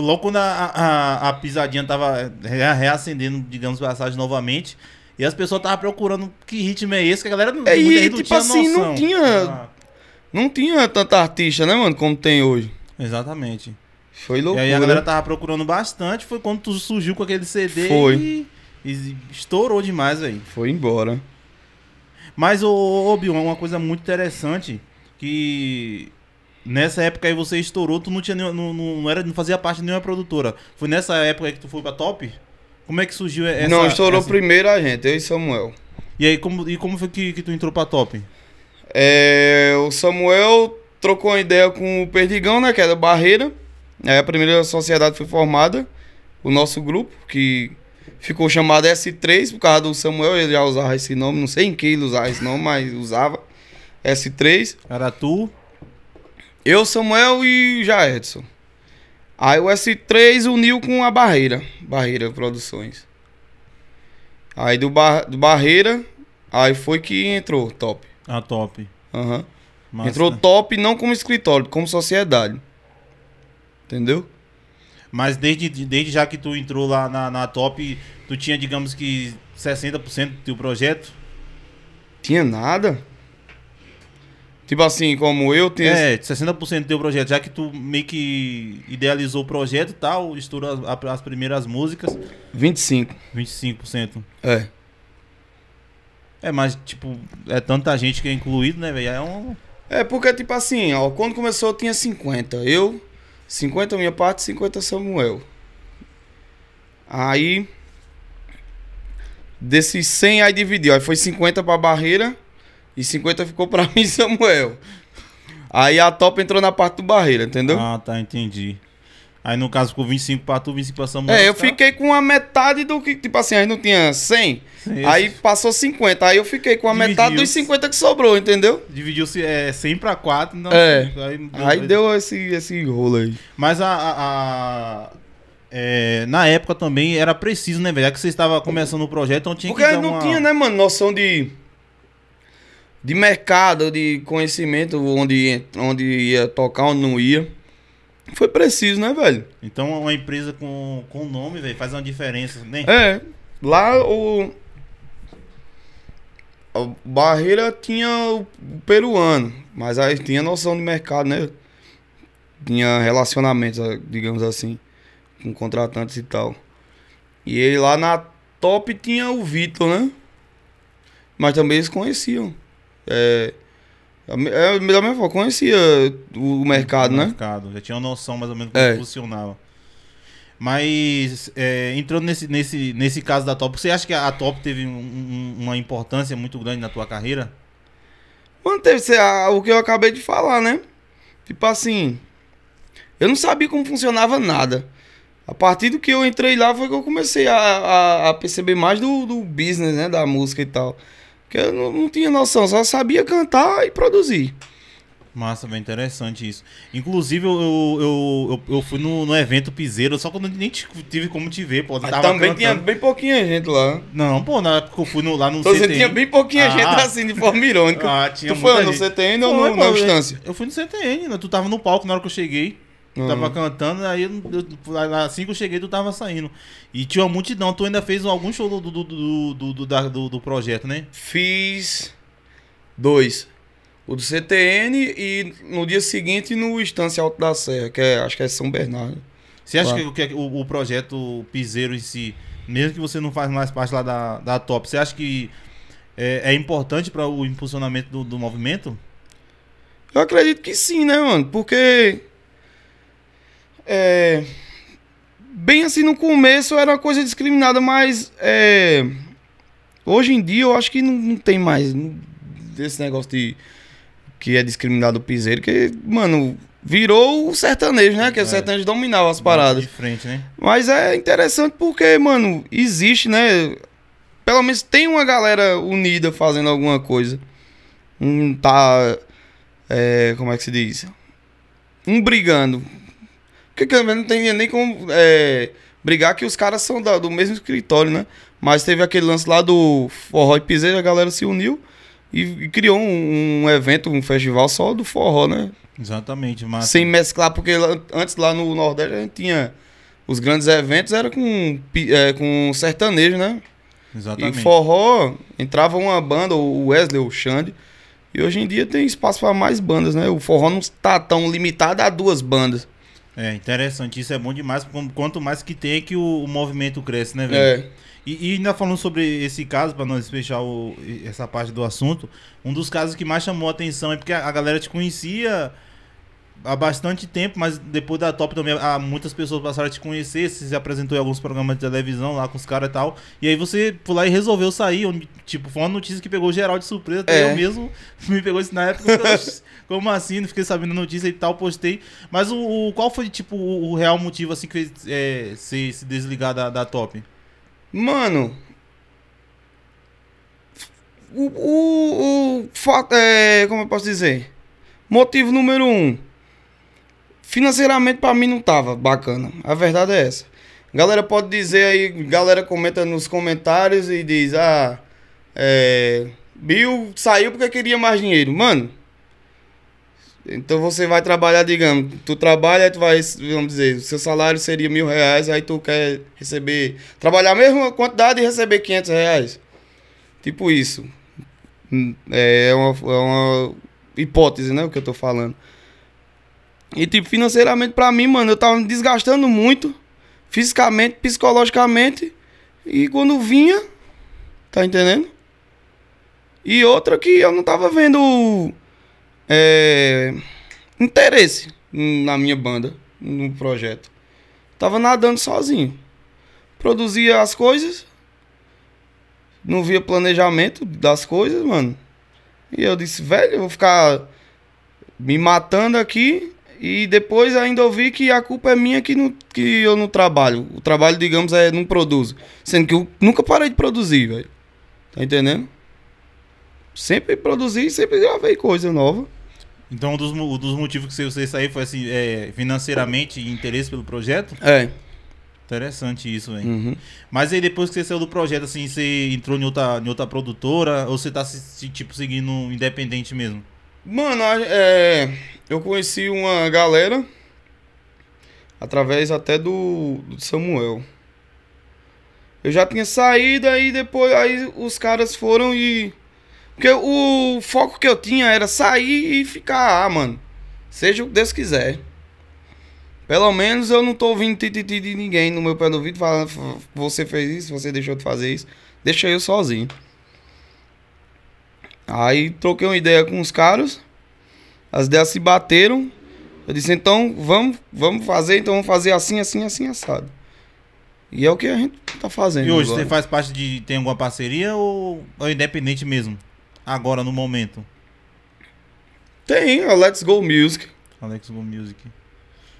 Logo quando a, a, a pisadinha tava reacendendo, digamos, passagem novamente. E as pessoas estavam procurando que ritmo é esse, que a galera não, é, e, não tipo tinha assim, noção. Ah. não tinha. Não tinha tanta artista, né, mano, como tem hoje. Exatamente. Foi louco. E aí a galera né? tava procurando bastante, foi quando tu surgiu com aquele CD foi. E, e estourou demais aí. Foi embora. Mas, ô, ô, ô Bion, uma coisa muito interessante que Nessa época aí você estourou, tu não tinha nenhum, não, não, era, não fazia parte de nenhuma produtora. Foi nessa época que tu foi pra top? Como é que surgiu essa Não, estourou essa... primeiro a gente, eu e Samuel. E aí, como, e como foi que, que tu entrou pra top? É, o Samuel trocou uma ideia com o Perdigão, né? Que era é Barreira. Aí é, a primeira sociedade foi formada, o nosso grupo, que ficou chamado S3 por causa do Samuel, ele já usava esse nome, não sei em quem ele usava esse nome, mas usava S3. Era tu? Eu, Samuel e já Edson. Aí o S3 uniu com a Barreira. Barreira Produções. Aí do, bar, do Barreira, aí foi que entrou top. A top. Aham. Uhum. Entrou top não como escritório, como sociedade. Entendeu? Mas desde, desde já que tu entrou lá na, na top, tu tinha, digamos que, 60% do teu projeto? Tinha nada. Tipo assim, como eu tenho. É, 60% do teu projeto, já que tu meio que idealizou o projeto e tal, estourou as, as primeiras músicas. 25. 25%. É. É, mas, tipo, é tanta gente que é incluído, né, velho? É um. É, porque, tipo assim, ó, quando começou eu tinha 50. Eu, 50 minha parte, 50 Samuel. Aí. Desses 100, aí dividiu. Aí foi 50 pra barreira e 50 ficou pra mim Samuel. Aí a top entrou na parte do barreira, entendeu? Ah, tá, entendi. Aí no caso ficou 25 pra tu, 25 pra Samuel. É, eu tá? fiquei com a metade do que, tipo assim, aí não tinha 100, Sim. aí passou 50. Aí eu fiquei com a Dividiu metade dos 50 que sobrou, entendeu? Dividiu-se é, 100 pra 4. Então, é, aí, deu, aí deu esse, esse rolo aí. Mas a... a, a é, na época também era preciso, né, velho? É que você estava começando o projeto, então tinha Porque que dar não tinha, né, mano, noção de de mercado, de conhecimento, onde, onde ia tocar, onde não ia. Foi preciso, né, velho? Então uma empresa com, com nome, velho, faz uma diferença, né? É. Lá o. A barreira tinha o peruano, mas aí tinha noção de mercado, né? Tinha relacionamentos, digamos assim, com contratantes e tal. E ele lá na top tinha o Vitor, né? Mas também eles conheciam. É, é, da mesma forma, conhecia o mercado, o né? mercado, já tinha uma noção mais ou menos como é. funcionava. Mas, é, entrando nesse, nesse, nesse caso da Top, você acha que a Top teve um, uma importância muito grande na tua carreira? Mano, teve o que eu acabei de falar, né? Tipo assim, eu não sabia como funcionava nada. A partir do que eu entrei lá foi que eu comecei a, a, a perceber mais do, do business, né? Da música e tal. Porque eu não, não tinha noção, só sabia cantar e produzir. Massa, bem interessante isso. Inclusive, eu, eu, eu, eu fui no, no, evento Piseiro, só que nem tive como te ver, pô. também cantando. tinha bem pouquinha gente lá. Não, pô, na época eu fui no, lá no então, CTN. Você tinha bem pouquinha ah. gente assim, de forma irônica. Ah, tinha tu foi gente. no CTN ou no, pô, na instância? Eu fui no CTN, né? tu tava no palco na hora que eu cheguei. Uhum. Tava cantando, aí eu, assim que eu cheguei, tu tava saindo. E tinha uma multidão. Tu ainda fez algum show do, do, do, do, do, da, do, do projeto, né? Fiz dois. O do CTN e no dia seguinte no Estância Alto da Serra, que é, acho que é São Bernardo. Você acha claro. que, é que o, o, projeto Piseiro em si, mesmo que você não faz mais parte lá da, da Top, você acha que é, é importante para o impulsionamento do, do movimento? Eu acredito que sim, né, mano? Porque é, bem assim, no começo era uma coisa discriminada, mas é, hoje em dia eu acho que não, não tem mais desse negócio de que é discriminado o piseiro, que, mano, virou o sertanejo, né? Que é. o é. sertanejo dominava as paradas. De frente, né? Mas é interessante porque, mano, existe, né? Pelo menos tem uma galera unida fazendo alguma coisa. Um tá. É, como é que se diz? Um brigando. Porque não tem nem como é, brigar que os caras são da, do mesmo escritório, né? Mas teve aquele lance lá do forró e piseiro, a galera se uniu e, e criou um, um, evento, um festival só do forró, né? Exatamente, mas... Sem mesclar, porque antes lá no Nordeste a gente tinha... Os grandes eventos era com, é, com sertanejo, né? Exatamente. E forró, entrava uma banda, o Wesley, o Xande. E hoje em dia tem espaço para mais bandas, né? O forró não está tão limitado a duas bandas. É interessante, isso é bom demais. Quanto mais que tem, é que o, o movimento cresce, né, velho? É. E, e, ainda falando sobre esse caso, para nós fechar o, essa parte do assunto, um dos casos que mais chamou a atenção é porque a, a galera te conhecia há bastante tempo, mas depois da Top também há muitas pessoas passaram a te conhecer, você se apresentou em alguns programas de televisão lá com os caras e tal. E aí você foi lá e resolveu sair, onde, tipo, foi uma notícia que pegou geral de surpresa, até é. eu mesmo me pegou isso assim, na época, como assim, não fiquei sabendo a notícia e tal, postei. Mas o, o qual foi, tipo, o, o, real motivo, assim, que fez é, se, se desligar da, da Top? Mano... O, o, o fato, é, como eu posso dizer? Motivo número um, Financeiramente para mim não tava bacana. A verdade é essa. Galera pode dizer aí, galera comenta nos comentários e diz: "Ah, é, Bill saiu porque queria mais dinheiro". Mano, então você vai trabalhar, digamos, tu trabalha, tu vai, vamos dizer, seu salário seria mil reais, aí tu quer receber, trabalhar a mesma quantidade e receber 500 reais. Tipo isso. Hum, é uma, é uma hipótese, né, o que eu tô falando. E, tipo, financeiramente pra mim, mano, eu tava me desgastando muito. Fisicamente, psicologicamente. E quando vinha. Tá entendendo? E outra que eu não tava vendo. É, interesse na minha banda, no projeto. Tava nadando sozinho. Produzia as coisas. Não via planejamento das coisas, mano. E eu disse, velho, eu vou ficar me matando aqui e depois ainda ouvi que a culpa é minha que, não, que eu não trabalho. O trabalho, digamos, é não produzo. Sendo que eu nunca parei de produzir, velho. Tá entendendo? Sempre produzi, sempre gravei coisa nova. Então, um dos, um dos motivos que você saiu foi assim, é, financeiramente e interesse pelo projeto? É. Interessante isso, hein? Uhum. Mas aí depois que você saiu do projeto, assim, você entrou em outra, em outra produtora ou você tá se, tipo, seguindo independente mesmo? Mano, é, eu conheci uma galera através até do, do Samuel. Eu já tinha saído aí depois aí os caras foram e porque o foco que eu tinha era sair e ficar, ah, mano. Seja o que Deus quiser. Pelo menos eu não tô ouvindo tititi de ninguém no meu pé do ouvido falando você fez isso, você deixou de fazer isso. Deixa eu sozinho. Aí troquei uma ideia com os caras. As ideias se bateram. Eu disse, então vamos, vamos fazer, então vamos fazer assim, assim, assim, assado. E é o que a gente tá fazendo. E hoje agora. você faz parte de. tem alguma parceria ou é independente mesmo? Agora, no momento? Tem, a Let's Go Music. A Let's Go Music.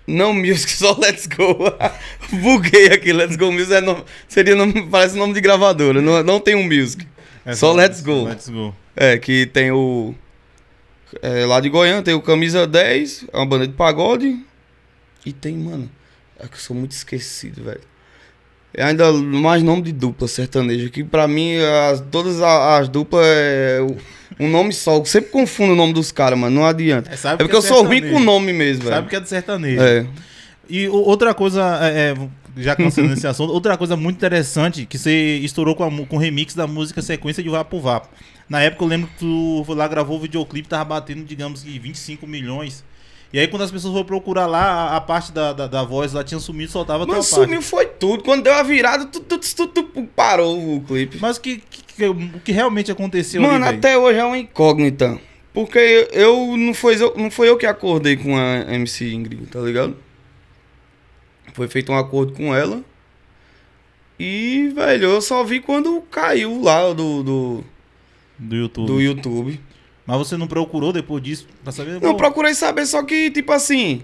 Não Music, só Let's Go. Buguei aqui, Let's Go Music é seria nome, parece nome de gravadora. Não, não tem um Music. É só, só Let's Go. Let's Go. É, que tem o. É, lá de Goiânia tem o Camisa 10, é uma banda de pagode. E tem, mano. É que eu sou muito esquecido, velho. É ainda mais nome de dupla sertaneja, que pra mim as, todas as, as duplas é um nome só. Eu sempre confundo o nome dos caras, mano, não adianta. É, é porque é eu sou ruim com o nome mesmo, velho. Sabe que é de sertanejo. É. E outra coisa, é, é já cansando esse assunto, outra coisa muito interessante que você estourou com, com o remix da música Sequência de Vapo Vapo. Na época eu lembro que tu lá gravou o videoclipe, tava batendo, digamos que 25 milhões. E aí quando as pessoas foram procurar lá, a, a parte da, da, da, voz lá tinha sumido, soltava Mas sumiu parte. foi tudo. Quando deu a virada, tudo, tudo, parou o clipe. Mas o que, que, o que realmente aconteceu Mano, ali, até véio? hoje é uma incógnita. Porque eu não foi eu, não foi eu que acordei com a MC Ingrid, tá ligado? Foi feito um acordo com ela. E, velho, eu só vi quando caiu lá do, do do YouTube. Do YouTube. Mas você não procurou depois disso pra saber? Não, procurei saber, só que, tipo assim.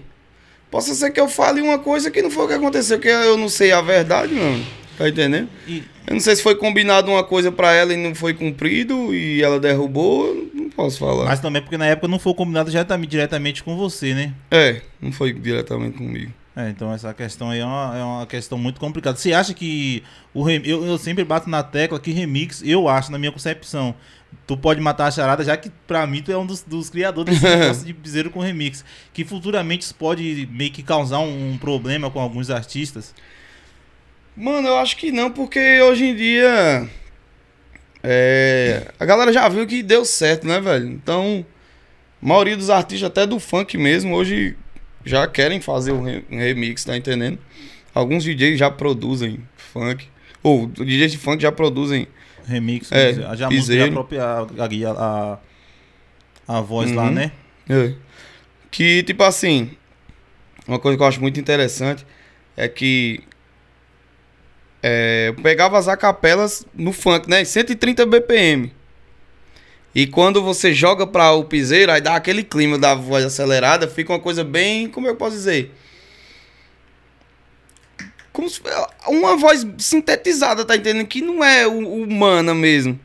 Possa ser que eu fale uma coisa que não foi o que aconteceu, que eu não sei a verdade, mano. Tá entendendo? E... Eu não sei se foi combinado uma coisa pra ela e não foi cumprido e ela derrubou, não posso falar. Mas também porque na época não foi combinado diretamente com você, né? É, não foi diretamente comigo. É, então essa questão aí é uma, é uma questão muito complicada. Você acha que o rem... eu, eu sempre bato na tecla que remix, eu acho, na minha concepção, Tu pode matar a charada, já que pra mim tu é um dos, dos criadores desse de piseiro com remix. Que futuramente isso pode meio que causar um, um problema com alguns artistas. Mano, eu acho que não, porque hoje em dia. É, a galera já viu que deu certo, né, velho? Então, a maioria dos artistas, até do funk mesmo, hoje já querem fazer um remix, tá entendendo? Alguns DJs já produzem funk. Ou DJs de funk já produzem remix, é, já a a própria a, a, a voz uhum. lá, né? É. Que, tipo assim, uma coisa que eu acho muito interessante é que é, eu pegava as acapelas no funk, né? 130 BPM. E quando você joga para o piseiro, aí dá aquele clima da voz acelerada, fica uma coisa bem, como eu posso dizer? como se, uma voz sintetizada, tá entendendo? Que não é humana mesmo.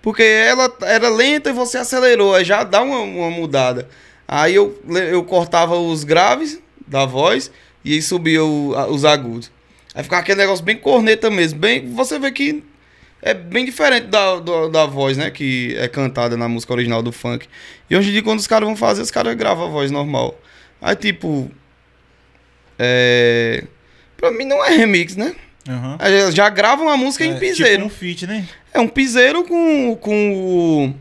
Porque ela era lenta e você acelerou, aí já dá uma, uma mudada. Aí eu, eu cortava os graves da voz e aí subia o, a, os agudos. Aí ficava aquele negócio bem corneta mesmo. Bem, você vê que é bem diferente da, da, da, voz, né? Que é cantada na música original do funk. E hoje em dia, quando os caras vão fazer, os caras gravam a voz normal. Aí, tipo. É pra mim não é remix, né? Uhum. Já gravam a música é, em tipo piseiro. Tipo um feat, né? É um piseiro com, com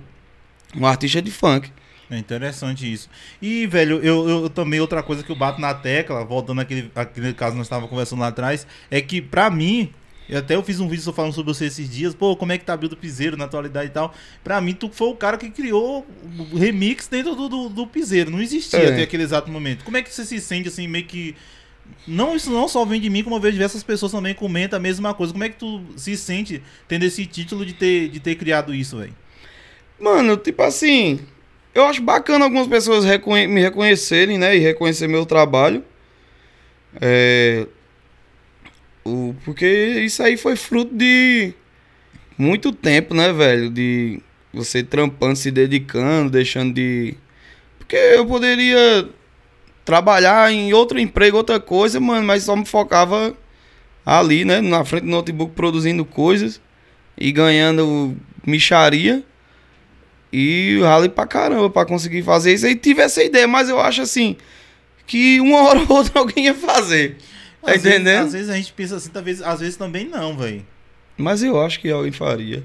o, um artista de funk. É interessante isso. E, velho, eu, eu, também, outra coisa que eu bato na tecla, voltando aquele àquele caso que nós estávamos conversando lá atrás, é que, pra mim, eu até eu fiz um vídeo só falando sobre você esses dias. Pô, como é que tá a build do Piseiro na atualidade e tal. Pra mim, tu foi o cara que criou o remix dentro do, do, do Piseiro. Não existia é. até aquele exato momento. Como é que você se sente, assim, meio que não, isso não só vem de mim, como eu vejo diversas pessoas também comentam a mesma coisa. Como é que tu se sente tendo esse título de ter, de ter criado isso, velho? Mano, tipo assim, eu acho bacana algumas pessoas reconhe me reconhecerem, né? E reconhecer meu trabalho. É... O... Porque isso aí foi fruto de muito tempo, né, velho? De você trampando, se dedicando, deixando de. Porque eu poderia trabalhar em outro emprego, outra coisa, mano, mas só me focava ali, né, na frente do notebook produzindo coisas e ganhando micharia. E ralei pra caramba pra conseguir fazer isso. E tive essa ideia, mas eu acho assim, que uma hora ou outra alguém ia fazer. Tá às entendendo? Vezes, às vezes a gente pensa assim, talvez, às vezes também não, velho. Mas eu acho que alguém faria.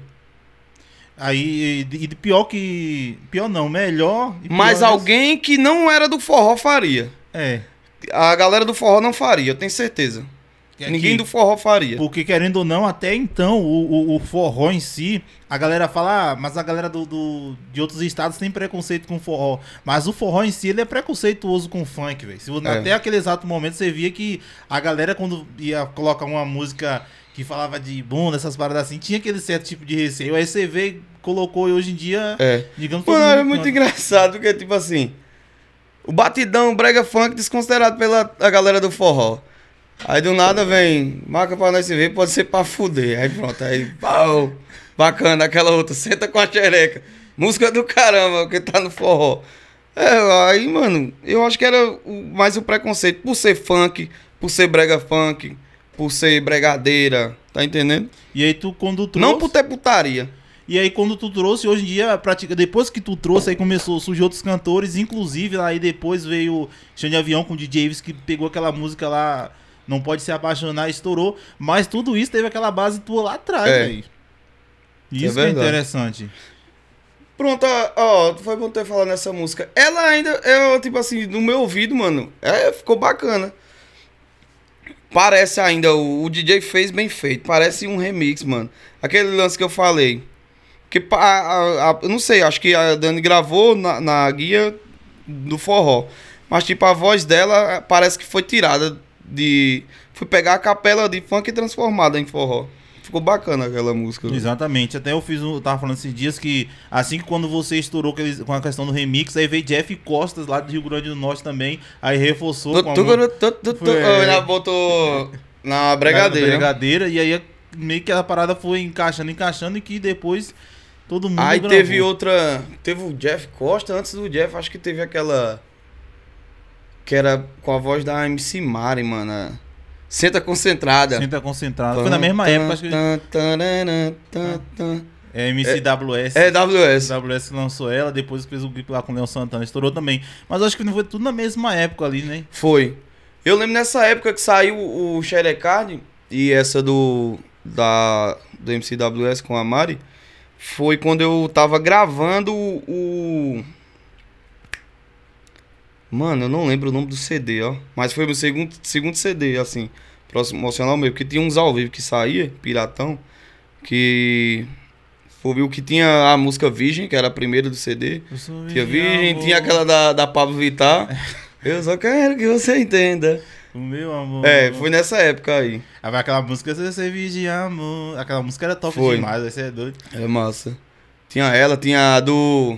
Aí, e, pior que. Pior não, melhor. Pior Mas é alguém que não era do forró faria. É. A galera do forró não faria, eu tenho certeza. É Ninguém que, do forró faria. Porque, querendo ou não, até então, o, o, o forró em si, a galera fala, ah, mas a galera do, do, de outros estados tem preconceito com forró. Mas o forró em si, ele é preconceituoso com funk, velho. É. Até aquele exato momento, você via que a galera, quando ia colocar uma música que falava de bunda, essas paradas assim, tinha aquele certo tipo de receio. Aí você vê, colocou e hoje em dia, é. digamos... Mano, é muito quanto. engraçado, porque tipo assim, o batidão, o brega funk desconsiderado pela a galera do forró. Aí do nada vem, marca pra nós se ver, pode ser pra fuder. Aí pronto, aí pau, bacana, aquela outra, senta com a xereca. Música do caramba, que tá no forró. É, aí, mano, eu acho que era mais o preconceito, por ser funk, por ser brega funk, por ser bregadeira, tá entendendo? E aí tu quando trouxe... Não por ter putaria. E aí quando tu trouxe, hoje em dia, pratica... depois que tu trouxe, aí começou a surgir outros cantores, inclusive aí depois veio Xande Avião com o DJ Davis, que pegou aquela música lá, Não Pode Se Apaixonar, estourou, mas tudo isso teve aquela base tua lá atrás, é. velho. É isso é, é interessante. Pronto, ó, foi bom ter falado nessa música. Ela ainda, é tipo assim, no meu ouvido, mano, é, ficou bacana. Parece ainda, o, o, DJ fez bem feito. Parece um remix, mano. Aquele lance que eu falei. Que a, a, a, eu não sei, acho que a Dani gravou na, na guia do forró. Mas, tipo, a voz dela parece que foi tirada de. Fui pegar a capela de funk e transformada em forró ficou bacana aquela música. Exatamente. Até eu fiz um. Eu tava falando esses dias que assim que quando você estourou com a questão do remix, aí veio Jeff Costas lá do Rio Grande do Norte também. Aí reforçou. Tu, tu, é. botou na bregadeira. Na né? e aí meio que a parada foi encaixando, encaixando, e que depois todo mundo. Aí teve outra. Teve o Jeff Costa, antes do Jeff, acho que teve aquela. Que era com a voz da MC Mari, mano. Senta Concentrada. Senta Concentrada. Foi na mesma época, acho que. É MCWS. É, WS. É, é WS lançou ela, depois fez o um clipe lá com o Leon Santana, estourou também. Mas acho que não foi tudo na mesma época ali, né? Foi. Eu lembro nessa época que saiu o Sherecard e essa do da do MCWS com a Mari, foi quando eu tava gravando o Mano, eu não lembro o nome do CD, ó. Mas foi meu segundo, segundo CD, assim, emocional mesmo. Porque tinha uns ao vivo que saía, Piratão, que. Foi o que tinha a música Virgem, que era a primeira do CD. Tinha Virgem, amor. tinha aquela da, da Pablo Vittar. eu só quero que você entenda. O meu amor. É, foi nessa época aí. Ah, aquela música Você virgem de Amor. Aquela música era top foi. demais, você é doido. é massa. Tinha ela, tinha a do.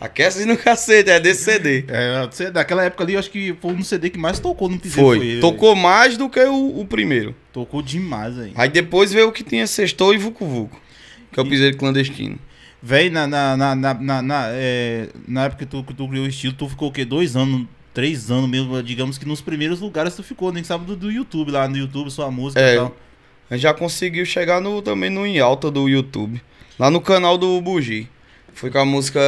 Aquece no cacete, é desse CD. É, é, é, daquela época ali, eu acho que foi um CD que mais tocou no Piseiro. Foi, foi tocou mais do que o, o, primeiro. Tocou demais aí. Aí depois veio o que tinha Sextou e Vucu Vucu, que é o e... Piseiro Clandestino. Véi, na, na, na, na, na, é, na, época que tu, que tu criou o estilo, tu ficou o quê? Dois anos, três anos mesmo, digamos que nos primeiros lugares tu ficou, nem sabe do, do YouTube, lá no YouTube, sua música é, e tal. Já conseguiu chegar no, também no em alta do YouTube. Lá no canal do Bugi. foi com a música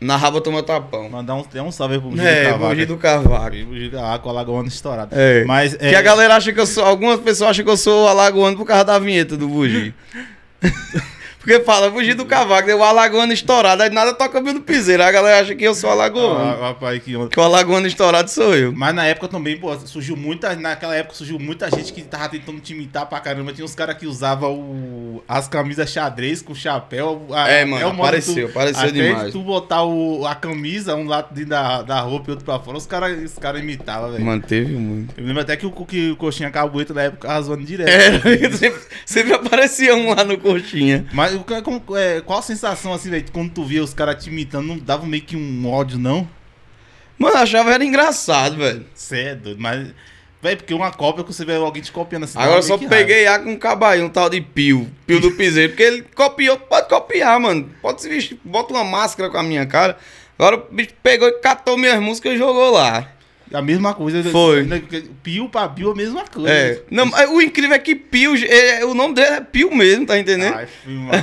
na raba toma tapão. Mandar um, um salve aí pro Carvalho. é, do Cavaco. Bugi do Cavaco. Bugi do Cavaco, alagoano estourado. É. Mas, é... Que a galera acha que eu sou. Algumas pessoas acham que eu sou alagoano por causa da vinheta do Bugi. Porque fala, fugir do cavaco, deu o alagoano estourado, aí nada toca meu piseiro. A galera acha que eu sou alagoano. Ah, rapaz, que onda. Que o alagoano estourado sou eu. Mas na época também, pô, surgiu muita. Naquela época surgiu muita gente que tava tentando te imitar pra caramba. Tinha uns caras que usavam as camisas xadrez com chapéu. A, ah, é, mano, é apareceu, tu, apareceu demais. tu botar o, a camisa, um lado dentro da, da roupa e outro pra fora, os caras os cara imitavam, velho. Manteve muito. Eu lembro até que o, que o Coxinha Cabueta na época arrasou direto. É, sempre, sempre aparecia um lá no Coxinha. Mas mas é como, é, qual a sensação, assim, velho, quando tu via os caras te imitando, não dava meio que um ódio, não? Mano, eu achava era engraçado, velho. É doido, mas... Véi, porque uma cópia que você vê alguém te copiando assim. Agora é só peguei raiva. A com um cabaio, um tal de Pio. Pio do Piseiro. porque ele copiou, pode copiar, mano. Pode se vestir, bota uma máscara com a minha cara. Agora o bicho pegou e catou minhas músicas e jogou lá. A mesma coisa. Né? Foi. Né? Pio pra Pio, é a mesma coisa. É. Não, o incrível é que Pio, é, o nome dele é Pio mesmo, tá entendendo? Ai,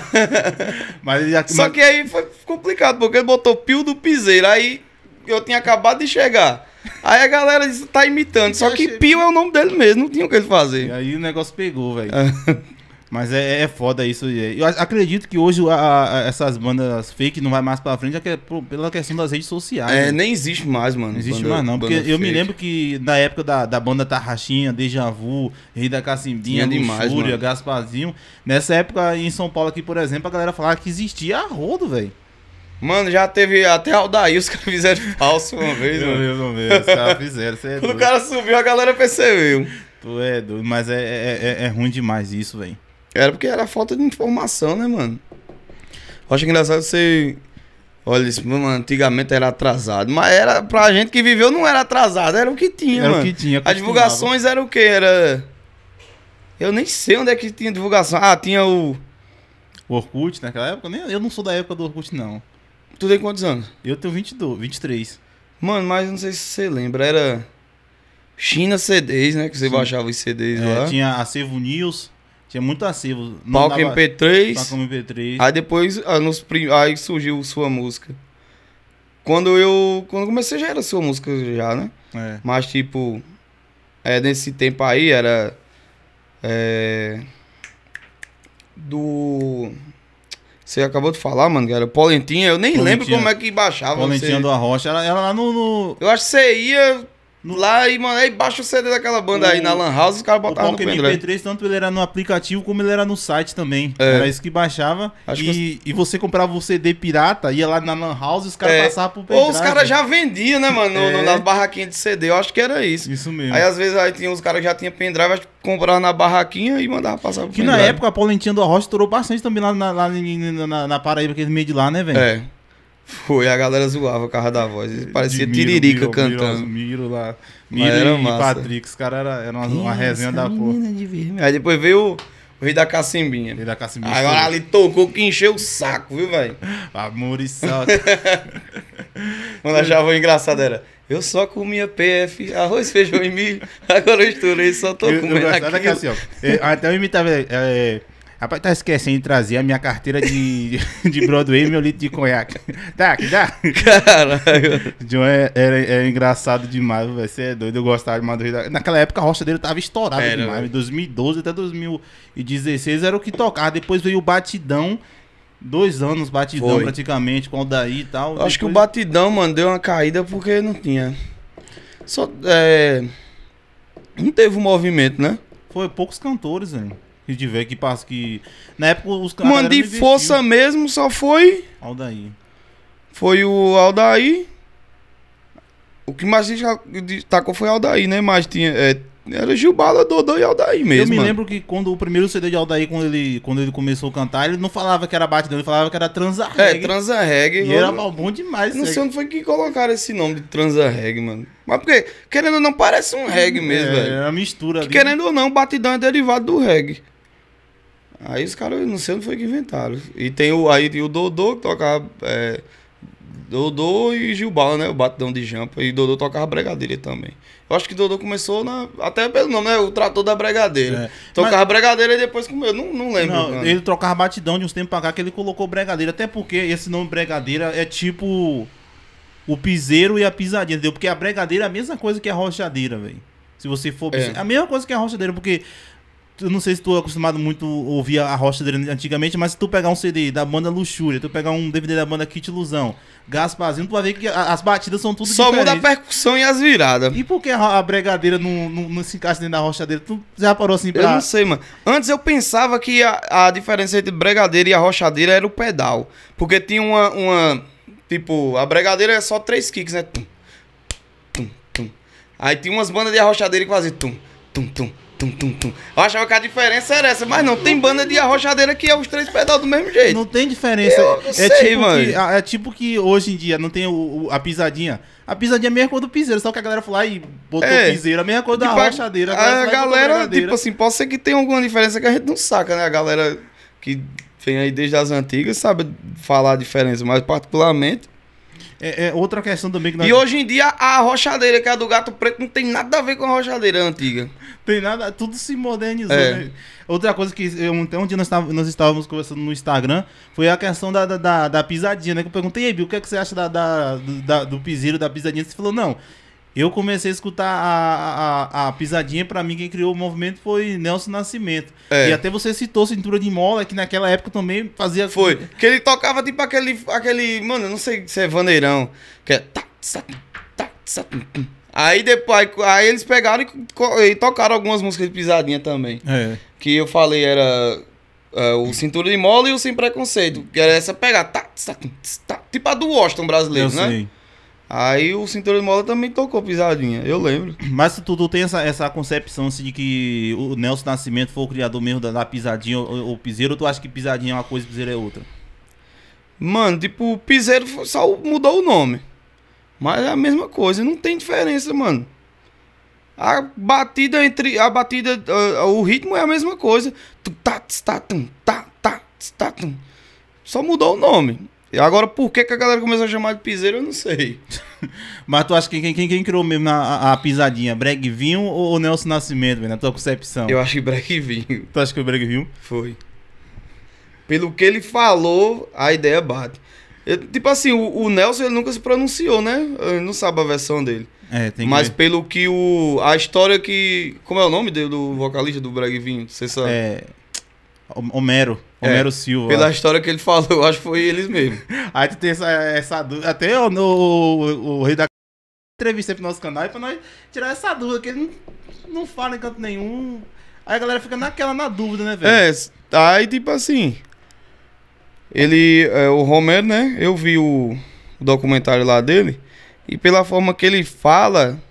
mas já, Só que aí foi complicado, porque ele botou Pio do Piseiro, aí eu tinha acabado de chegar. Aí a galera disse, tá imitando, só que Pio é o nome dele mesmo, não tinha o que ele fazer. E aí o negócio pegou, velho. Mas é, é, é foda isso. É. Eu acredito que hoje a, a, essas bandas fake não vai mais pra frente é, é pela questão das redes sociais. É, né? nem existe mais, mano. Não existe banda, mais, não. Porque eu fake. me lembro que na época da, da banda Tarraxinha, Deja Vu, Rei da Cacimbinha, Luxúria, Gasparzinho. Nessa época em São Paulo aqui, por exemplo, a galera falava que existia rodo, velho. Mano, já teve até Aldair, os caras fizeram falso uma vez, mano. Meu Deus, meu Deus, os caras fizeram. É Quando o cara subiu, a galera percebeu. Tu é doido, mas é, é, é ruim demais isso, velho. Era porque era falta de informação, né, mano? Eu acho engraçado você. Olha, isso, mano, antigamente era atrasado. Mas era pra gente que viveu, não era atrasado, era o que tinha, era mano. Era o que tinha. As divulgações eram o que? Era. Eu nem sei onde é que tinha divulgação. Ah, tinha o. O Orkut naquela época? Nem, eu não sou da época do Orkut, não. Tu tem quantos anos? Eu tenho 22, 23. Mano, mas não sei se você lembra, era. China CDs, né? Que você Sim. baixava os CDs é, lá. Tinha a Sevo News. Tinha muito acervo. Palco dava... MP3. Palco MP3. Aí depois, ah, nos, prim... aí surgiu sua música. Quando eu. Quando comecei já era sua música já, né? É. Mas tipo. É, nesse tempo aí era. É, do. Você acabou de falar, mano, que era Polentinha. Eu nem Polentinha. lembro como é que baixava. Polentinha você... do Arrocha, era, era lá no, no, Eu acho que você ia Lá e, mano, aí baixa o CD daquela banda o, aí na Lan House, os caras botavam no pendrive. MP3, tanto ele era no aplicativo como ele era no site também. É. Era isso que baixava. Acho e, que... e você comprava o CD pirata, ia lá na Lan House e os caras é. passavam pro pendrive. Ou os caras já vendiam, né, mano, é. no, nas barraquinhas de CD. Eu acho que era isso. Isso mesmo. Aí às vezes aí tinha os caras já tinham pendrive, acho que comprava na barraquinha e mandavam passar pro que pendrive. Que na época a polentinha do Arrocha estourou bastante também lá, na, lá na, na, na Paraíba, aquele meio de lá, né, velho? É. Foi, a galera zoava o carro da voz. Parecia Miro, tiririca Miro, cantando. Miro, Miro lá. Miro era e massa. Patrick, os caras eram era uma, uma é resenha da porra. De Aí depois veio o Rei da Cacimbinha. Rei da Cacimbinha. Agora ali tocou que encheu o saco, viu, velho? Amor e salto. Quando achava engraçado era. Eu só comia PF, arroz, feijão e milho. Agora eu estourei, só tô eu, comendo eu que assim, ó, até eu imitava. É, é, Rapaz, tá esquecendo de trazer a minha carteira de, de Broadway e meu litro de conhaque. Dá, dá. Caralho. John é, era, era, engraçado demais, velho. Você é doido, eu gostava de Madrid. Naquela época a rocha dele tava estourada era, demais. de 2012 até 2016 era o que tocava. Depois veio o Batidão. Dois anos batidão Foi. praticamente com o Daí e tal. Acho depois... que o batidão, mano, deu uma caída porque não tinha. Só. É... Não teve um movimento, né? Foi poucos cantores, velho. A tiver que passa que. Na época os caras. Mandei força mesmo, só foi. Aldair. Foi o Aldair. O que mais destacou foi Aldair, né? Mas tinha. É, era Gilbala, Dodô e Aldair mesmo. Eu me mano. lembro que quando o primeiro CD de Aldair, quando ele, quando ele começou a cantar, ele não falava que era batidão, ele falava que era transa é, reggae. É, transa reggae. E era mal bom demais. Não sei onde foi que colocaram esse nome de transa reggae, mano. Mas porque, querendo ou não, parece um reggae mesmo, é, velho. É, a mistura que, ali. Querendo ou não, batidão é derivado do reggae. Aí os caras, não sei onde foi que inventaram. E tem o, aí o Dodô que tocava. É, Dodô e Gilbala, né? O batidão de jampa. E Dodô tocava bregadeira também. Eu acho que Dodô começou na. Até pelo nome, né? O trator da bregadeira. É. Tocava Mas... bregadeira e depois comeu. Não, não lembro. Não, ele trocava batidão de uns tempos pra cá que ele colocou bregadeira. Até porque esse nome bregadeira é tipo. O piseiro e a pisadinha, entendeu? Porque a bregadeira é a mesma coisa que a rochadeira, velho. Se você for. É. A mesma coisa que a rochadeira, porque eu não sei se tu é acostumado muito a ouvir a rocha dele antigamente, mas se tu pegar um CD da banda Luxúria, tu pegar um DVD da banda Kit Ilusão, Gasparzinho, tu vai ver que as batidas são tudo Só diferente. muda a percussão e as viradas. E por que a bregadeira não, não, não se encaixa dentro da rocha dele? Tu já parou assim pra... Eu não sei, mano. Antes eu pensava que a, a diferença entre bregadeira e a rochadeira era o pedal. Porque tinha uma... uma tipo, a bregadeira é só três kicks, né? Tum, tum, tum. Aí tinha umas bandas de arrochadeira que faziam tum, tum, tum. Tum, tum, tum. Eu achava que a diferença era essa, mas não, tem banda de arrochadeira que é os três pedal do mesmo jeito. Não tem diferença. Eu, é, tipo mano. Que, é tipo que hoje em dia não tem o, o, a pisadinha. A pisadinha é a mesma coisa do piseiro, só que a galera foi lá e botou é, piseiro, a mesma coisa tipo, da arrochadeira. A, a, a galera, tipo assim, pode ser que tenha alguma diferença que a gente não saca, né? A galera que vem aí desde as antigas sabe falar a diferença, mas particularmente é, é, outra questão também que nós... E hoje em dia a rochadeira, que é a do gato preto, não tem nada a ver com a rochadeira antiga. Tem nada, tudo se modernizou, é. né? Outra coisa que eu, ontem um dia nós, tava, nós estávamos conversando no Instagram foi a questão da, da, da, da pisadinha, né? Que eu perguntei, ebi o que, é que você acha da, da, da do piseiro, da pisadinha? Você falou, não, eu comecei a escutar a, a, a pisadinha, para mim quem criou o movimento foi Nelson Nascimento. É. E até você citou Cintura de Mola, que naquela época também fazia... Foi, que ele tocava tipo aquele, aquele mano, não sei se é vaneirão, que é... Aí depois, aí eles pegaram e, e tocaram algumas músicas de pisadinha também. É. Que eu falei era uh, o Cintura de Mola e o Sem Preconceito, que era essa pegada, tipo a do Washington brasileiro, eu né? Sim. Aí o cinturão de mola também tocou pisadinha, eu lembro. Mas tu, tu tem essa, essa concepção assim, de que o Nelson Nascimento foi o criador mesmo da, da pisadinha ou, piseiro, ou tu acha que pisadinha é uma coisa e piseiro é outra? Mano, tipo, o piseiro só mudou o nome. Mas é a mesma coisa, não tem diferença, mano. A batida entre. A batida. Uh, o ritmo é a mesma coisa. Tá, tá, tá, só mudou o nome. E agora, por que, que a galera começou a chamar de piseiro, eu não sei. Mas tu acha que quem, quem, quem criou mesmo a, a pisadinha? Breguinho ou, ou Nelson Nascimento, na tua concepção? Eu acho que Breguinho. Tu acha que foi Breguinho? Foi. Pelo que ele falou, a ideia bate. Eu, tipo assim, o, o, Nelson ele nunca se pronunciou, né? Ele não sabe a versão dele. É, tem Mas pelo que o. A história que. Como é o nome dele, do vocalista do Breguinho? Você sabe? É. Homero. Romero é, Silva. Pela história que ele falou, eu acho que foi eles mesmo. Aí tu tem essa, essa dúvida. Até o, o, o Rei da entrevista pro nosso canal e pra nós tirar essa dúvida, que ele não, não fala em canto nenhum. Aí a galera fica naquela, na dúvida, né, velho? É, aí tipo assim. Ele. É, o Romero, né? Eu vi o, o documentário lá dele. E pela forma que ele fala,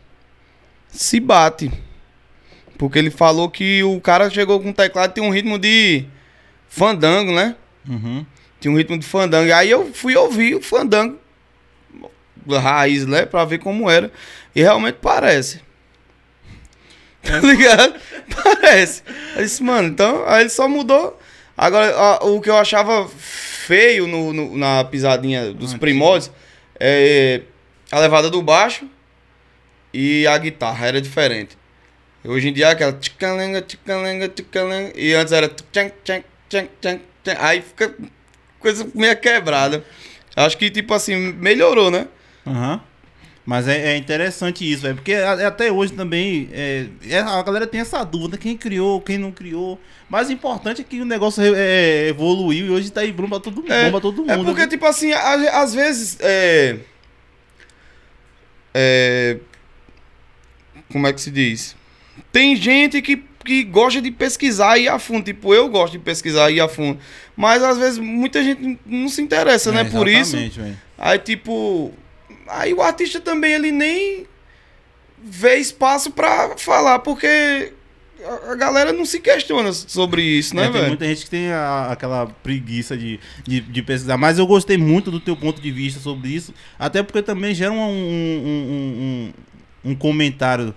se bate. Porque ele falou que o cara chegou com o teclado tem um ritmo de fandango, né? Uhum. Tinha um ritmo de fandango. Aí eu fui ouvir o fandango raiz, né? Pra ver como era. E realmente parece. É. Tá ligado? parece. Aí disse, mano, então. Aí ele só mudou. Agora, a, o que eu achava feio no, no na pisadinha dos ah, primórdios é a levada do baixo e a guitarra. Era diferente. Hoje em dia é aquela E antes era tchan, tchan, Tchan, tchan, tchan. Aí fica coisa meio quebrada. Acho que, tipo assim, melhorou, né? Uhum. Mas é, é, interessante isso, é porque até hoje também é, é, a galera tem essa dúvida, né? quem criou, quem não criou. Mas o importante é que o negócio é, é evoluiu e hoje tá aí bom pra todo mundo. É, bom todo é mundo é porque, né? tipo assim, às vezes. como é que se diz? Tem gente que que gosta de pesquisar e ir a fundo. Tipo, eu gosto de pesquisar e ir a fundo. Mas às vezes muita gente não se interessa, né, é, né? Por isso. Aí, tipo. Aí o artista também, ele nem vê espaço para falar, porque a galera não se questiona sobre isso, né, é, velho? Tem muita gente que tem a, aquela preguiça de, de, de, pesquisar, mas eu gostei muito do teu ponto de vista sobre isso, até porque também gera um, um, um, um um comentário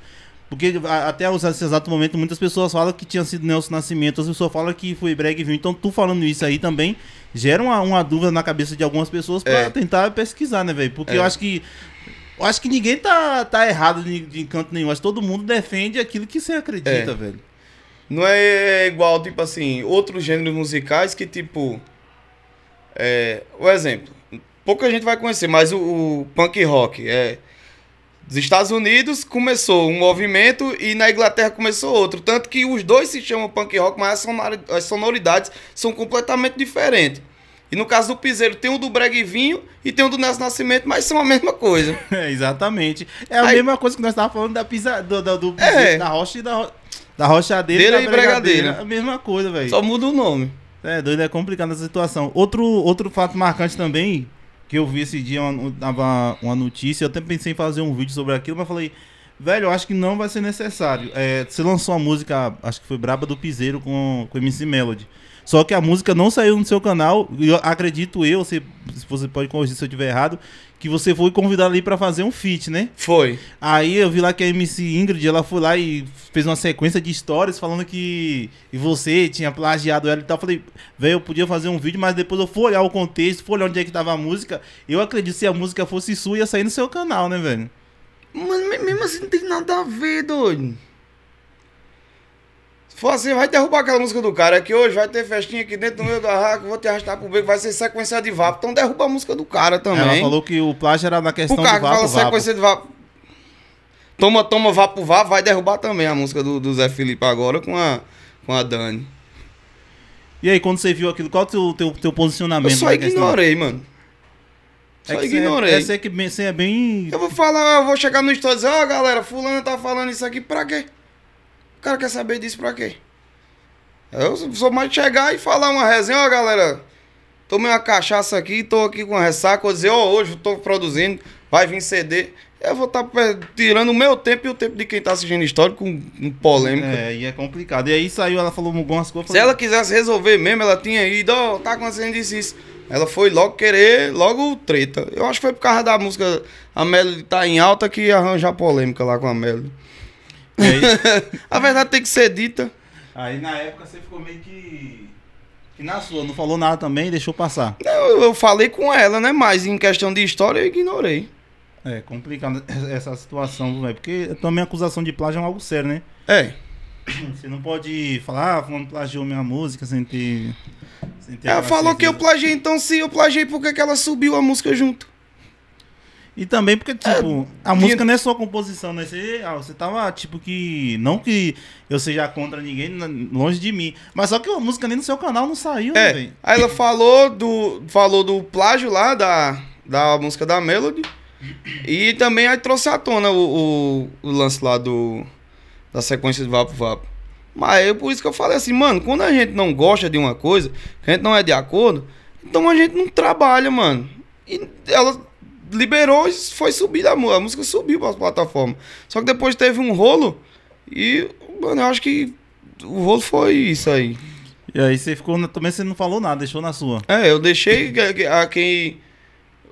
porque até esse exato momento muitas pessoas falam que tinha sido Nelson Nascimento, as pessoas falam que foi Breg Vinho. Então tu falando isso aí também gera uma, uma dúvida na cabeça de algumas pessoas para é. tentar pesquisar, né, velho? Porque é. eu acho que eu acho que ninguém tá, tá errado de, de canto nenhum. Acho que todo mundo defende aquilo que você acredita, é. velho. Não é, é igual, tipo assim, outros gêneros musicais que, tipo. É, o exemplo. Pouca gente vai conhecer, mas o, o punk rock é dos Estados Unidos começou um movimento e na Inglaterra começou outro. Tanto que os dois se chamam punk rock, mas as sonoridades são completamente diferentes. E no caso do Piseiro, tem um do Breguinho e tem um do Nelson Nascimento, mas são a mesma coisa. É, exatamente. É a Aí, mesma coisa que nós estávamos falando da pisa, do, do, do é, da rocha e da, da rochadeira e da bregadeira. É A mesma coisa, velho. Só muda o nome. É, doido, é complicado essa situação. Outro, outro fato marcante também, que eu vi esse dia uma, uma, uma notícia, eu até pensei em fazer um vídeo sobre aquilo, mas falei, velho, eu acho que não vai ser necessário. É, você lançou a música, acho que foi Braba do Piseiro com, com MC Melody. Só que a música não saiu no seu canal. E acredito eu, se você pode corrigir se eu estiver errado, que você foi convidado ali para fazer um feat, né? Foi. Aí eu vi lá que a MC Ingrid, ela foi lá e fez uma sequência de histórias falando que e você tinha plagiado ela e tal. falei, velho, eu podia fazer um vídeo, mas depois eu fui olhar o contexto, fui olhar onde é que tava a música. Eu acredito que se a música fosse sua, ia sair no seu canal, né, velho? Mas mesmo assim não tem nada a ver, doido assim, vai derrubar aquela música do cara é que hoje vai ter festinha aqui dentro do meu barraco, vou te arrastar pro beco, vai ser sequência de vapo. Então derruba a música do cara também. Ela falou que o plágio era na questão do vapo. O cara fala sequência de vapo. Toma, toma, vapo, vapo, vai derrubar também a música do, do Zé Felipe agora com a, com a Dani. E aí, quando você viu aquilo, qual o teu, teu, teu posicionamento? Eu só ignorei, mano. É só é-, é que ignorei. Você é, é que é bem. Eu vou falar, eu vou chegar no story e dizer, ó oh, galera, fulano tá falando isso aqui pra quê? O cara quer saber disso pra quê? Eu sou mais de chegar e falar uma resenha, ó galera, tomei uma cachaça aqui, tô aqui com ressaca, ou dizer, ó, oh, hoje eu tô produzindo, vai vir CD. Eu vou estar tá tirando o meu tempo e o tempo de quem tá assistindo história com polêmica. É, e é complicado. E aí saiu, ela falou algumas coisas. Se ela quisesse resolver mesmo, ela tinha ido, ó, oh, tá acontecendo isso, isso. Ela foi logo querer, logo treta. Eu acho que foi por causa da música, a Melody tá em alta, que arranjar polêmica lá com a Melody. a verdade tem que ser dita. Aí na época você ficou meio que. Que na sua, não falou nada também, deixou passar. Não, eu falei com ela, né? Mas em questão de história eu ignorei. É complicado essa situação, né? Porque também acusação de plágio é algo sério, né? É. Você não pode falar, ah, fulano plagiou minha música sem ter. Sem ter ela falou que eu plagiei, então se eu plagiei, por que ela subiu a música junto? E também porque, é, tipo, a música não é só composição, né? Você, ah, você tava, tipo, que. Não que eu seja contra ninguém, né, longe de mim. Mas só que a música nem no seu canal não saiu, né, é, né, Aí ela falou do. Falou do plágio lá da, da música da Melody. E também aí trouxe à tona o, o, o lance lá do. Da sequência do Vapo Vapo. Mas é por isso que eu falei assim, mano, quando a gente não gosta de uma coisa, que a gente não é de acordo, então a gente não trabalha, mano. E ela liberou e foi subida a música. A música subiu para as plataformas. Só que depois teve um rolo e, mano, eu acho que o rolo foi isso aí. E aí você ficou. Também você não falou nada, deixou na sua. É, eu deixei a, a quem.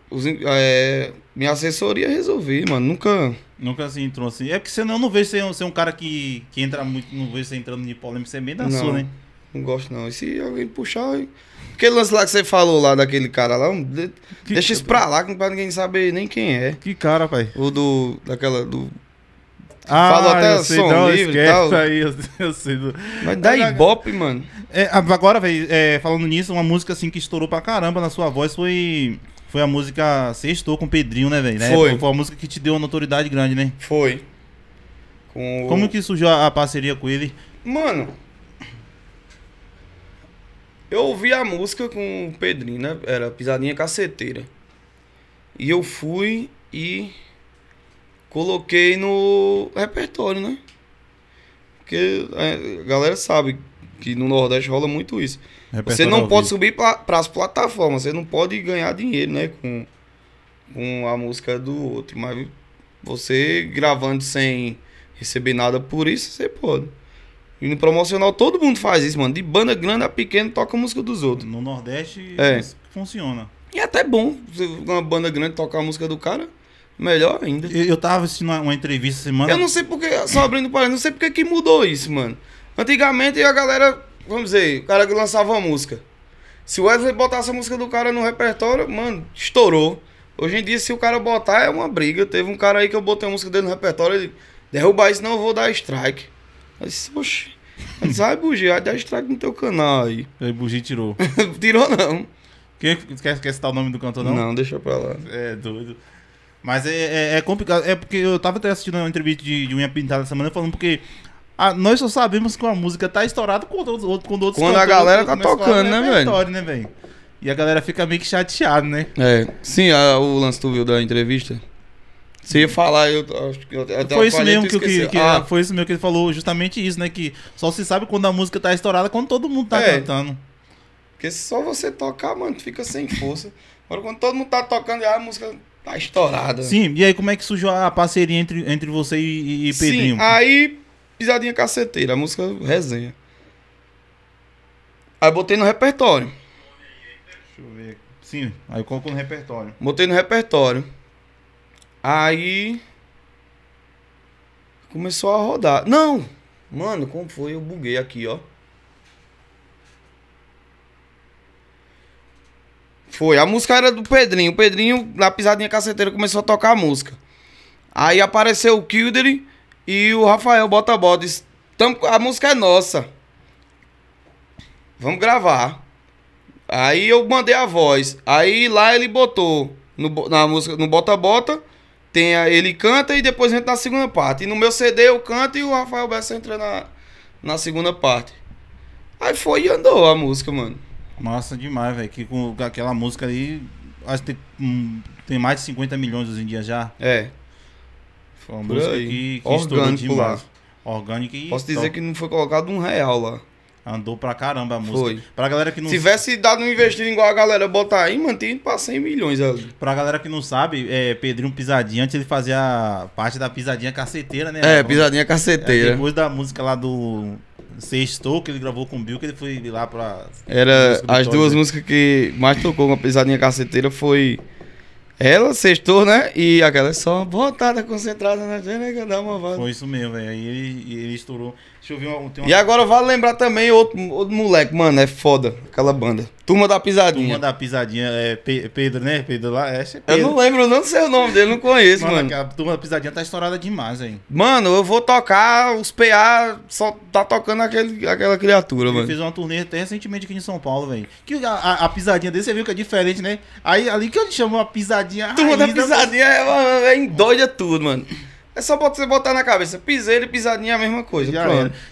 Os, é, minha assessoria resolvi, mano. Nunca. Nunca assim entrou assim. É porque você não, eu não vejo você, é um cara que, que entra muito. Não vejo você entrando de polêmica, você é bem da não, sua, né? Não gosto, não. E se alguém puxar. Eu... Aquele lance lá que você falou lá daquele cara lá, que deixa isso pra lá pra ninguém saber nem quem é. Que cara, pai? O do. daquela. do. Ah, Falou até sei, som não, livre e tal. Aí, eu, eu sei. Mas dá agora, ibope, mano. É, agora, velho, é, falando nisso, uma música assim que estourou pra caramba na sua voz foi. Foi a música Sextou com o Pedrinho, né, velho? Né? Foi. Foi a música que te deu uma notoriedade grande, né? Foi. Com... Como que surgiu a, a parceria com ele? Mano, eu ouvi a música com o Pedrinho, né? Era Pisadinha Caceteira. E eu fui e coloquei no repertório, né? Porque é, a galera sabe que no Nordeste rola muito isso. Repertório você não pode subir para as plataformas, você não pode ganhar dinheiro, né? Com, com a música do outro. Mas você gravando sem receber nada por isso, você pode. E no promocional todo mundo faz isso, mano. De banda grande a pequena, toca a música dos outros. No Nordeste é. funciona. E é até bom uma banda grande tocar a música do cara. Melhor ainda. Eu, eu tava assistindo uma, uma entrevista semana. Eu não sei porque, só abrindo para não sei porque que mudou isso, mano. Antigamente a galera, vamos dizer, o cara que lançava uma música. Se o Wesley botasse a música do cara no repertório, mano, estourou. Hoje em dia, se o cara botar, é uma briga. Teve um cara aí que eu botei a música dele no repertório, ele derrubar isso, não, eu vou dar strike. Aí disse, oxe. Aí disse, ai, Bugi, aí dá strike no teu canal aí. Aí Bugi tirou. tirou não. Quem, quer, quer citar o nome do cantor não? Não, deixa pra lá. É doido. Mas é, é, é complicado, é porque eu tava até assistindo uma entrevista de, de Unha Pintada essa semana falando porque ah, nós só sabemos que uma música tá estourada quando outros Quando, outros quando a galera tá tocando, né, velho? Né, e a galera fica meio que chateada, né? É. Sim, a, o lance tu viu da entrevista? Você ia falar, eu acho que foi isso mesmo que, que, que é, ah. foi isso mesmo que ele falou, justamente isso, né? Que só se sabe quando a música tá estourada, quando todo mundo tá é, cantando. Porque se só você tocar, mano, fica sem força. Agora quando todo mundo tá tocando, a música tá estourada. Sim, e aí como é que surgiu a parceria entre, entre você e, e Sim, Pedrinho? Aí, pisadinha caceteira, a música resenha. Aí botei no repertório. Deixa eu ver. Sim, aí coloco no repertório. Botei no repertório. Aí. Começou a rodar. Não! Mano, como foi? Eu buguei aqui, ó. Foi. A música era do Pedrinho. O Pedrinho, na pisadinha caceteira, começou a tocar a música. Aí apareceu o Kildare e o Rafael Bota Bota. Disse, a música é nossa. Vamos gravar. Aí eu mandei a voz. Aí lá ele botou no, na música, no Bota Bota tem a, ele canta e depois entra na segunda parte. E no meu CD eu canto e o Rafael Bessa entra na, na segunda parte. Aí foi e andou a música, mano. Massa demais, velho. Que com aquela música ali, acho que tem, hum, tem, mais de 50 milhões hoje em dia já. É. Foi uma Por música aí. que, que Orgânico demais. Lá. Orgânica e. Posso dizer top. que não foi colocado um real lá. Andou pra caramba a música. Foi. Pra galera que não Se tivesse dado um investido igual a galera botar aí, mantinha pra 100 milhões ali. Pra galera que não sabe, é, Pedrinho Pisadinha, antes ele fazia parte da Pisadinha Caceteira, né? É, Pisadinha é, Caceteira. É, depois da música lá do Sextou, que ele gravou com o Bill, que ele foi lá pra. Era. As duas músicas que mais tocou com a Pisadinha Caceteira foi. Ela, sextou, né? E aquela é só botada, concentrada na né? Que dá uma voz. Foi isso mesmo, velho. Aí ele, ele estourou. Deixa eu ver um, tem uma... E agora vale lembrar também outro, outro moleque, mano, é foda aquela banda. Turma da Pisadinha. Turma da Pisadinha, é Pedro, né? Pedro lá, é, é Pedro. Eu não lembro, não sei o nome dele, não conheço, mano. mano. A Turma da Pisadinha tá estourada demais, hein? Mano, eu vou tocar, os PA só tá tocando aquele, aquela criatura, eu mano. Fiz uma turnê até recentemente aqui em São Paulo, velho. Que a, a, a, pisadinha dele, você viu que é diferente, né? Aí ali que eu chamo a pisadinha. Turma da Pisadinha é, é, é doida tudo, mano. É só você botar na cabeça. Piseiro e pisadinha é a mesma coisa. Já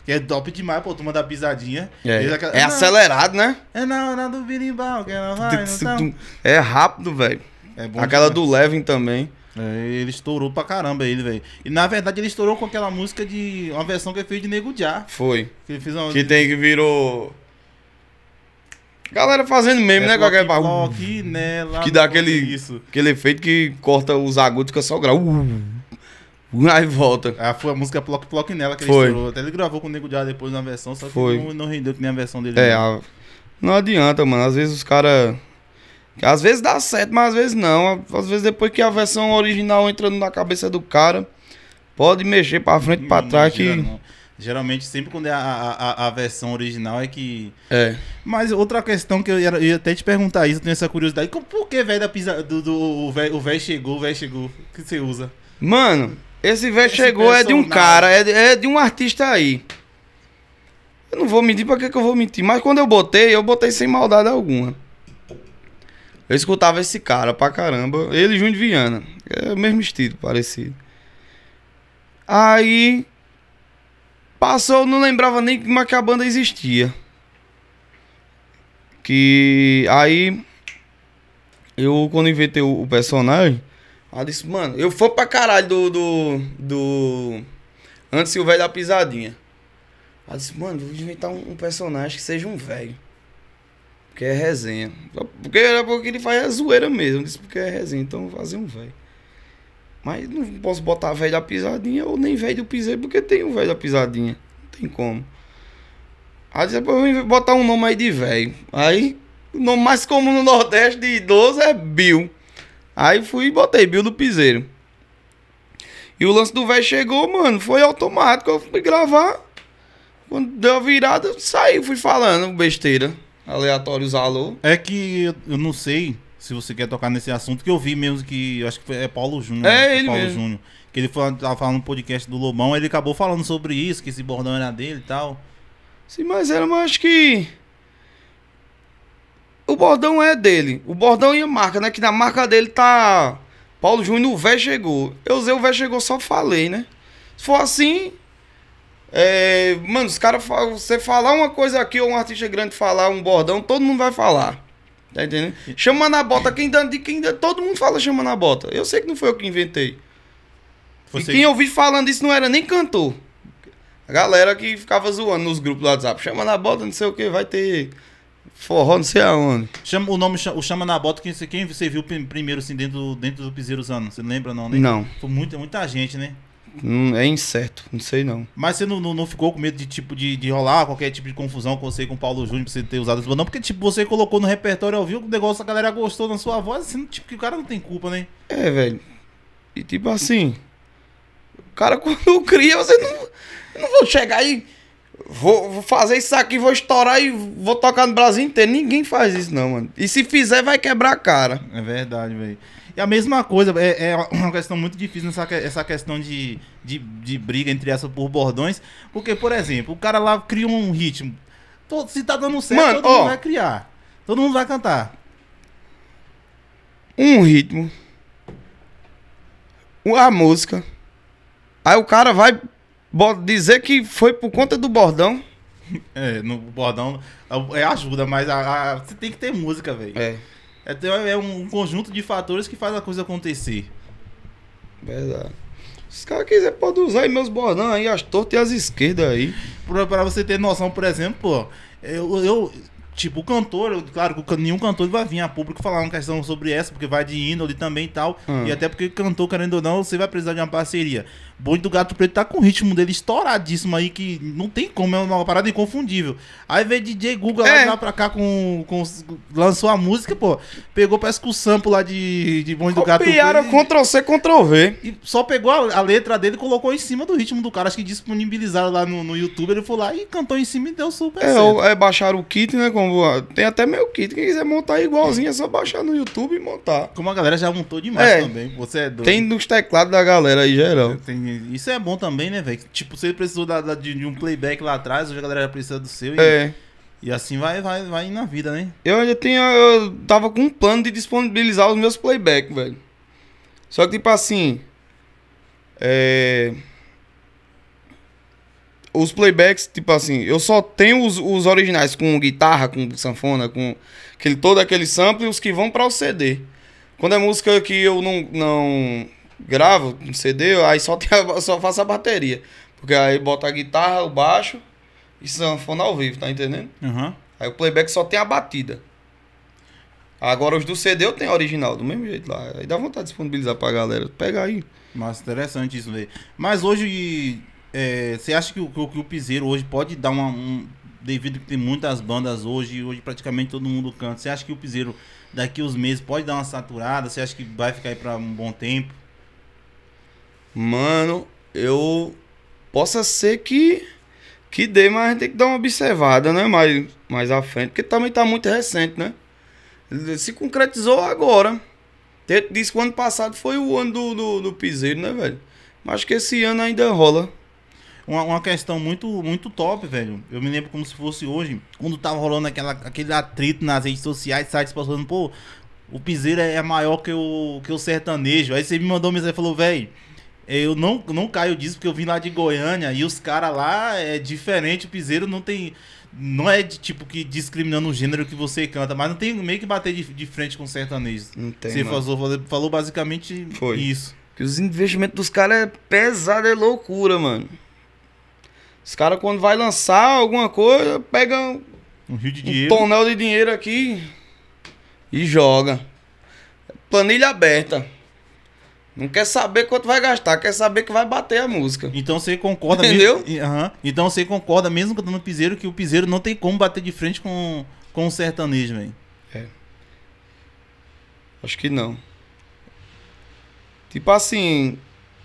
É, dope demais, pô. tu da pisadinha. É, é, aquela... é acelerado, né? É na hora do birimbau que ela vai. Não tá? é rápido, velho. É aquela demais. do Levin também. É, ele estourou pra caramba ele, velho. E na verdade ele estourou com aquela música de. Uma versão que ele fez de Nego Já. Foi. Que, ele fez uma... que tem que virou. Galera fazendo meme, é né? Qualquer bagulho. Que, que dá aquele, aquele efeito que corta os agudos, fica só grau. Uh. Aí volta. Ah, foi a música Ploc Ploc nela que ele foi. estourou. Até ele gravou com o Nego Diá depois na versão, só que foi. Não, não rendeu que nem a versão dele. É, né? a... não adianta, mano. Às vezes os caras. Às vezes dá certo, mas às vezes não. Às vezes depois que a versão original entrando na cabeça do cara, pode mexer pra frente e pra trás que. Não. Geralmente, sempre quando é a, a, a, versão original é que. É. Mas outra questão que eu ia, eu ia até te perguntar isso, eu tenho essa curiosidade. Como, por que velho da pisa, do, do, o velho chegou, o velho chegou? O que você usa? Mano, esse velho chegou, é de um cara, é de, é de um artista aí. Eu não vou mentir, pra que, que eu vou mentir? Mas quando eu botei, eu botei sem maldade alguma. Eu escutava esse cara pra caramba. Ele e Júnior Viana. É o mesmo estilo, parecido. Aí. Passou, não lembrava nem como é que a banda existia. Que. Aí. Eu, quando inventei o personagem. Ela disse, mano, eu fui pra caralho do. do. do... Antes o velho da pisadinha. Ela disse, mano, vou inventar um, personagem que seja um velho. Porque é resenha. Porque era porque ele faz a é zoeira mesmo. Eu disse, porque é resenha, então vou fazer um velho. Mas não posso botar velho da pisadinha ou nem velho do piseiro, porque tem um velho da pisadinha. Não tem como. Aí depois é, eu vou botar um nome aí de velho. Aí, o nome mais comum no Nordeste de idoso é Bill. Aí fui e botei Bill do Piseiro. E o lance do velho chegou, mano, foi automático. Eu fui gravar. Quando deu a virada, saí, fui falando besteira. Aleatórios alô. É que eu não sei se você quer tocar nesse assunto, que eu vi mesmo que. Eu acho que é Paulo Júnior. É, né? ele Paulo mesmo. Júnior. Que ele foi, tava falando no podcast do Lobão, ele acabou falando sobre isso, que esse bordão era dele e tal. Sim, mas era, mas acho que. O bordão é dele. O bordão e a marca, né? Que na marca dele tá. Paulo Júnior, o véi chegou. Eu usei o véi chegou, só falei, né? Se for assim. É... Mano, os caras. Você falar uma coisa aqui ou um artista grande falar um bordão, todo mundo vai falar. Tá entendendo? Chama na bota, quem dando de quem dá, todo mundo fala chama na bota. Eu sei que não foi eu que inventei. Você... E quem ouvi falando isso não era nem cantor. A galera que ficava zoando nos grupos do WhatsApp, chama na bota, não sei o que, vai ter Forró não sei aonde. Chama, o nome o Chama na Bota, quem, quem você viu primeiro assim dentro, dentro do Piseiro usando? Você lembra não, né? Não. Foi muita, muita gente, né? Hum, é incerto, não sei não. Mas você não, não, não, ficou com medo de tipo de, de rolar qualquer tipo de confusão com você com o Paulo Júnior pra você ter usado esse não? Porque tipo, você colocou no repertório ao vivo, o negócio a galera gostou na sua voz, assim, tipo, que o cara não tem culpa, né? É, velho. E tipo assim, o cara quando cria, você não. Eu não vou chegar aí. E Vou, fazer isso aqui, vou estourar e vou tocar no Brasil inteiro. Ninguém faz isso, não, mano. E se fizer, vai quebrar a cara. É verdade, velho. E a mesma coisa, é, é, uma questão muito difícil nessa, essa questão de, de, de briga entre essas por bordões. Porque, por exemplo, o cara lá cria um ritmo. Todo, se tá dando certo, mano, todo ó, mundo vai criar. Todo mundo vai cantar. Um ritmo. A música. Aí o cara vai Dizer que foi por conta do bordão. É, no bordão é ajuda, mas a, a, você tem que ter música, velho. É. é. É, um conjunto de fatores que faz a coisa acontecer. Verdade. Se os caras quiserem, pode usar aí meus bordão aí, as tortas e as esquerdas aí. Pra, pra você ter noção, por exemplo, eu, eu tipo, o cantor, claro que nenhum cantor vai vir a público falar uma questão sobre essa, porque vai de índole também e tal. Hum. E até porque cantor, querendo ou não, você vai precisar de uma parceria. Bonde do Gato Preto tá com o ritmo dele estouradíssimo aí, que não tem como, é uma parada inconfundível. Aí veio DJ Guga é. lá, pra cá com, com. lançou a música, pô. Pegou, parece que o sampo lá de, de Bonde Copiaram do Gato Preto. Copiaram Ctrl C, Ctrl V. E só pegou a, a, letra dele e colocou em cima do ritmo do cara. Acho que disponibilizaram lá no, no YouTube. Ele foi lá e cantou em cima e deu super é, certo. É, baixaram o kit, né? Como, ah, tem até meu kit. Quem quiser montar igualzinho, é só baixar no YouTube e montar. Como a galera já montou demais é, também. Você é doido. Tem nos teclados da galera aí, geral. Tem isso é bom também, né, velho? Tipo, você precisou da, da, de, de, um playback lá atrás, hoje a galera precisa do seu. E, é. E assim vai, vai, vai na vida, né? Eu já tinha. Eu tava com um plano de disponibilizar os meus playback, velho. Só que, tipo assim. É. Os playbacks, tipo assim, eu só tenho os, os originais com guitarra, com sanfona, com aquele, todo aquele sample e os que vão para o CD. Quando é música que eu não, não gravo um CD, aí só, a, só faço a bateria. Porque aí bota a guitarra, o baixo e sanfona ao vivo, tá entendendo? Uhum. Aí o playback só tem a batida. Agora os do CD eu tenho original, do mesmo jeito lá. Aí dá vontade de disponibilizar pra galera. Pega aí. Mas interessante isso aí. Mas hoje, é, você acha que o, que o Piseiro hoje pode dar uma. Um, devido que tem muitas bandas hoje, hoje praticamente todo mundo canta. Você acha que o Piseiro daqui uns meses pode dar uma saturada? Você acha que vai ficar aí pra um bom tempo? Mano, eu. Possa ser que. Que dê, mas a gente tem que dar uma observada, né? Mais, mais à frente. Porque também tá muito recente, né? Se concretizou agora. Disse que o ano passado foi o ano do, do, do piseiro, né, velho? Mas acho que esse ano ainda rola. Uma, uma, questão muito, muito top, velho. Eu me lembro como se fosse hoje, quando tava rolando aquela, aquele atrito nas redes sociais, sites falando, pô, o piseiro é, é maior que o, que o sertanejo. Aí você me mandou uma mensagem e falou, velho, eu não, não caio disso porque eu vim lá de Goiânia e os caras lá é diferente. O piseiro não tem. Não é de, tipo que discriminando o gênero que você canta, mas não tem meio que bater de, de frente com sertanejo. você falou, falou, basicamente Foi. isso. Que os investimentos dos caras é pesado, é loucura, mano. Os caras, quando vai lançar alguma coisa, pegam um, rio de um tonel de dinheiro aqui e joga. Planilha aberta. Não quer saber quanto vai gastar, quer saber que vai bater a música. Então você concorda Entendeu? Mesmo, uhum, então você concorda mesmo cantando piseiro que o piseiro não tem como bater de frente com, com o sertanejo, velho. É. Acho que não. Tipo assim,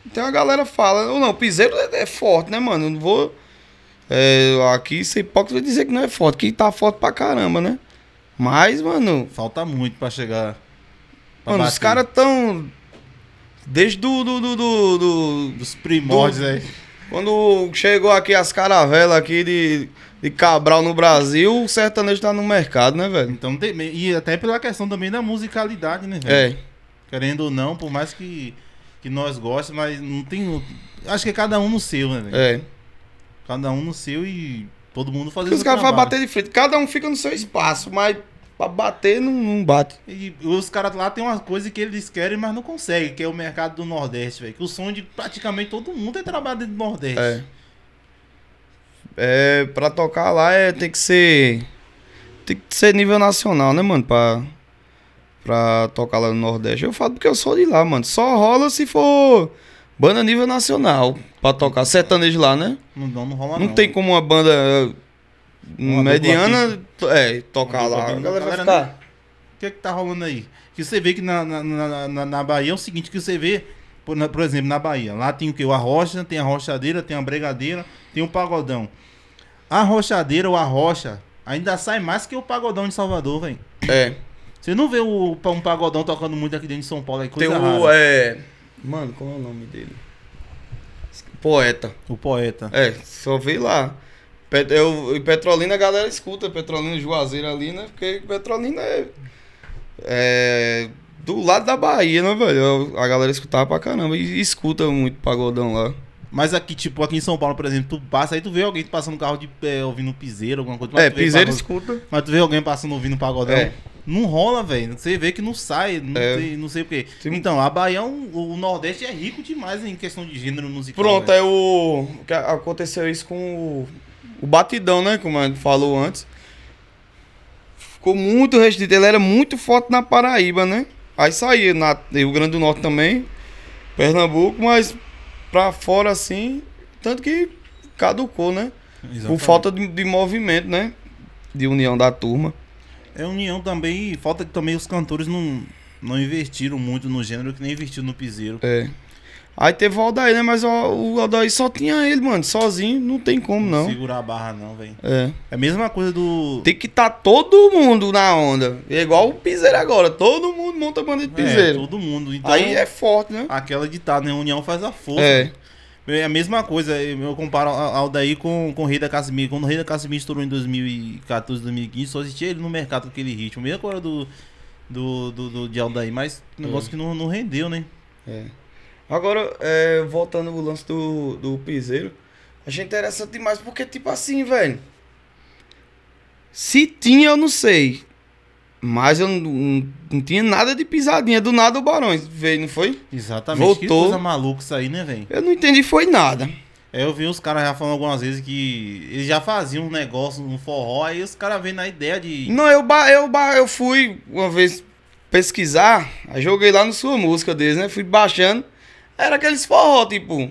então a galera fala, ou não, piseiro é, é forte, né, mano? Eu não vou é, aqui ser hipócrita dizer que não é forte, que tá forte pra caramba, né? Mas, mano, falta muito para chegar pra Mano, bater. os caras tão Desde do, do, do, do, do dos primórdios né? aí. Quando chegou aqui as caravelas aqui de, de Cabral no Brasil, o sertanejo tá no mercado, né, velho? Então, e até pela questão também da musicalidade, né, velho? É. Querendo ou não, por mais que, que nós gostemos, mas não tem. Acho que é cada um no seu, né? velho? É. Cada um no seu e todo mundo fazendo os caras vão bater de frente. Cada um fica no seu espaço, mas Pra bater, não, não bate. E os caras lá tem uma coisa que eles querem, mas não conseguem, que é o mercado do Nordeste, velho. Que o som de praticamente todo mundo é trabalho dentro do Nordeste. É. é pra tocar lá é, tem que ser. Tem que ser nível nacional, né, mano? Pra, pra tocar lá no Nordeste. Eu falo porque eu sou de lá, mano. Só rola se for. Banda nível nacional pra tocar sertanejo lá, né? Não, não rola não. Não tem como uma banda uma Mediana, é, tocar lá. A galera vai ficar. O que é que tá rolando aí? Que você vê que na, na, na, na Bahia é o seguinte, que você vê, por, na, por exemplo, na Bahia, lá tem o que? A rocha, tem a rochadeira, tem a bregadeira, tem o pagodão. A rochadeira ou a rocha ainda sai mais que o pagodão de Salvador, velho. É. Você não vê o, um pagodão tocando muito aqui dentro de São Paulo, é coisa Tem o, rara. é... Mano, qual é o nome dele? Poeta. O poeta. É, só vê lá. Eu, e Petrolina a galera escuta, Petrolina Juazeiro ali, né? Porque Petrolina é, é do lado da Bahia, né, velho? A galera escutava pra caramba e escuta muito pagodão lá. Mas aqui, tipo, aqui em São Paulo, por exemplo, tu passa aí, tu vê alguém passando carro de é, ouvindo piseiro, alguma coisa. É, piseiro escuta. Mas tu vê alguém passando ouvindo pagodão. É. Não rola, velho. Você vê que não sai, não, é. sei, não sei o quê. Sim. Então, a Bahia, o, é o Nordeste é rico demais em questão de gênero musical. Pronto, véio. é o. Aconteceu isso com o o batidão, né? Como a gente falou antes. Ficou muito restrito. Ele era muito forte na Paraíba, né? Aí saía na Rio Grande do Norte também, Pernambuco, mas pra fora assim, tanto que caducou, né? Exatamente. Por falta de, de movimento, né? De união da turma. É união também, falta que também os cantores não, não investiram muito no gênero que nem investiram no piseiro. É. Aí teve o Aldair, né? Mas o Aldair só tinha ele, mano. Sozinho, não tem como, não. não. Segurar a barra, não, velho. É. É a mesma coisa do. Tem que estar tá todo mundo na onda. É igual o piseiro agora. Todo mundo monta banda de é, piseiro. É, todo mundo. Então, Aí é forte, né? Aquela ditada, tá, né? União faz a força. É. Né? É a mesma coisa, eu comparo Aldair com, com o Rei da Casimir. Quando o Rei da Casimir estourou em 2014, 2015, só existia ele no mercado com aquele ritmo. Mesma coisa do, do, do, do de Aldair, mas negócio é. que não, não rendeu, né? É. Agora, é, voltando o lance do, do Piseiro, achei interessante demais, porque, tipo assim, velho. Se tinha, eu não sei. Mas eu não, não, não tinha nada de pisadinha. Do nada o Barões veio, não foi? Exatamente. Voltou. Que coisa maluca isso aí, né, velho? Eu não entendi, foi nada. É, eu vi os caras já falando algumas vezes que eles já faziam um negócio, um forró, aí os caras vêm na ideia de. Não, eu, eu, eu fui uma vez pesquisar, aí joguei lá no sua música deles, né? Fui baixando. Era aqueles forró, tipo.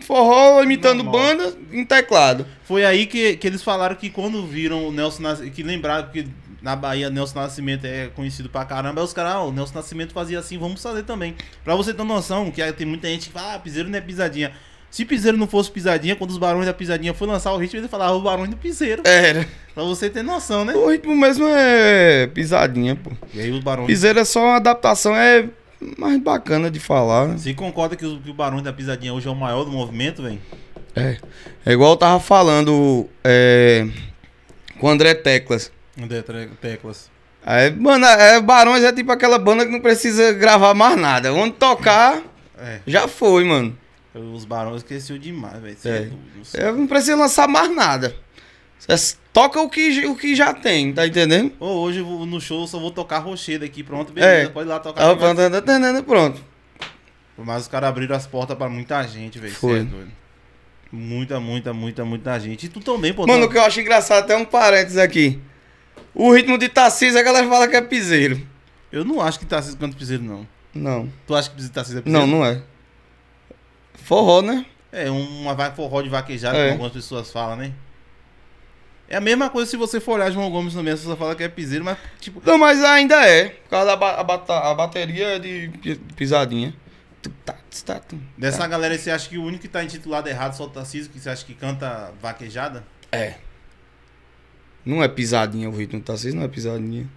Forró imitando Normal. banda em teclado. Foi aí que, que eles falaram que quando viram o Nelson Nascimento. Que lembraram que na Bahia Nelson Nascimento é conhecido pra caramba. Aí os caras, ah, o Nelson Nascimento fazia assim, vamos fazer também. Pra você ter noção, que tem muita gente que fala, ah, piseiro não é pisadinha. Se Piseiro não fosse Pisadinha, quando os Barões da Pisadinha foi lançar o ritmo, ele falava ah, o Barões do Piseiro. Era. Pra você ter noção, né? O ritmo mesmo é Pisadinha, pô. E aí os Barões. Piseiro é só uma adaptação, é mais bacana de falar. Né? concorda que o, que o Barões da Pisadinha hoje é o maior do movimento, velho? É. É igual eu tava falando é, com o André Teclas. André Teclas. Aí, mano, é, Barões é tipo aquela banda que não precisa gravar mais nada. Onde tocar, é. já foi, mano. Os Barões cresceu demais, velho. É. é eu não precisa lançar mais nada. Você toca o que, o que já tem, tá entendendo? Ou hoje no show só vou tocar rochedo aqui, pronto, é. beleza, é. pode ir lá tocar. Ah, pronto, pronto. Mas os caras abriram as portas pra muita gente, velho. É Foi. É Muita, muita, muita, muita gente. E tu também, pô. Mano, o que eu acho engraçado, até um parênteses aqui. O ritmo de Tarcísio, a galera fala que é piseiro. Eu não acho que Tarcísio canta piseiro, não. Não. Tu acha que Tarcísio é piseiro? Não, não é. Forró, né? É, uma vai forró de vaquejada, é. como algumas pessoas falam, né? É a mesma coisa se você for olhar João Gomes também, você só fala que é piseiro, mas tipo. Não, mas ainda é. Por causa da ba a, bata a bateria de pisadinha. Tá, tá, Dessa tá. galera, você acha que o único que tá intitulado errado só o Tarcísio, que você acha que canta vaquejada? É. Não é pisadinha o ritmo do Tarcísio, não é pisadinha.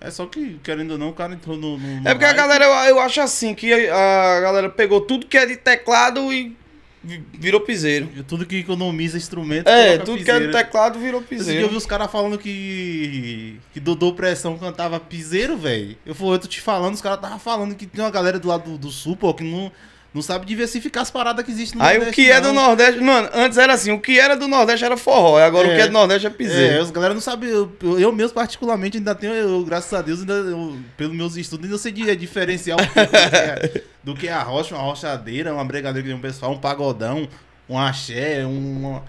É só que, querendo ou não, o cara entrou no. no é porque a galera, eu, eu acho assim, que a galera pegou tudo que é de teclado e virou piseiro. Tudo que economiza instrumento. É, tudo piseiro. que é teclado virou piseiro. Eu vi os caras falando que. que Dodô Pressão cantava piseiro, velho. Eu, eu tô te falando, os caras tava falando que tem uma galera do lado do, do sul, pô, que não não sabe diversificar as paradas que existem no Aí Nordeste. Aí o que não. é do Nordeste. Mano, antes era assim: o que era do Nordeste era forró. Agora é, o que é, é do Nordeste é piseiro. É, os galera não sabem. Eu, eu, mesmo, particularmente, ainda tenho. Eu, graças a Deus, ainda, eu, pelos meus estudos, ainda sei é diferenciar o que é, do que é a rocha, uma rochadeira, uma bregadeira que tem um pessoal, um pagodão, um axé, um. Uma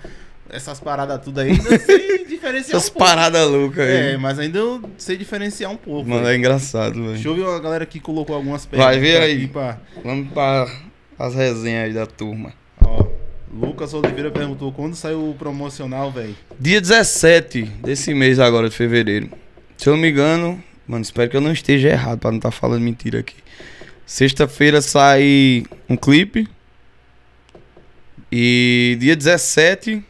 essas paradas tudo aí, ainda sei diferenciar Essas um paradas loucas aí. É, mas ainda eu sei diferenciar um pouco. Mano, véio. é engraçado, velho. Deixa eu ver a galera que colocou algumas perguntas. Vai ver aí. Pra... Vamos pra as resenhas da turma. Ó, Lucas Oliveira perguntou quando saiu o promocional, velho? Dia 17 desse mês agora, de fevereiro. Se eu não me engano, mano, espero que eu não esteja errado pra não estar tá falando mentira aqui. Sexta-feira sai um clipe. E dia 17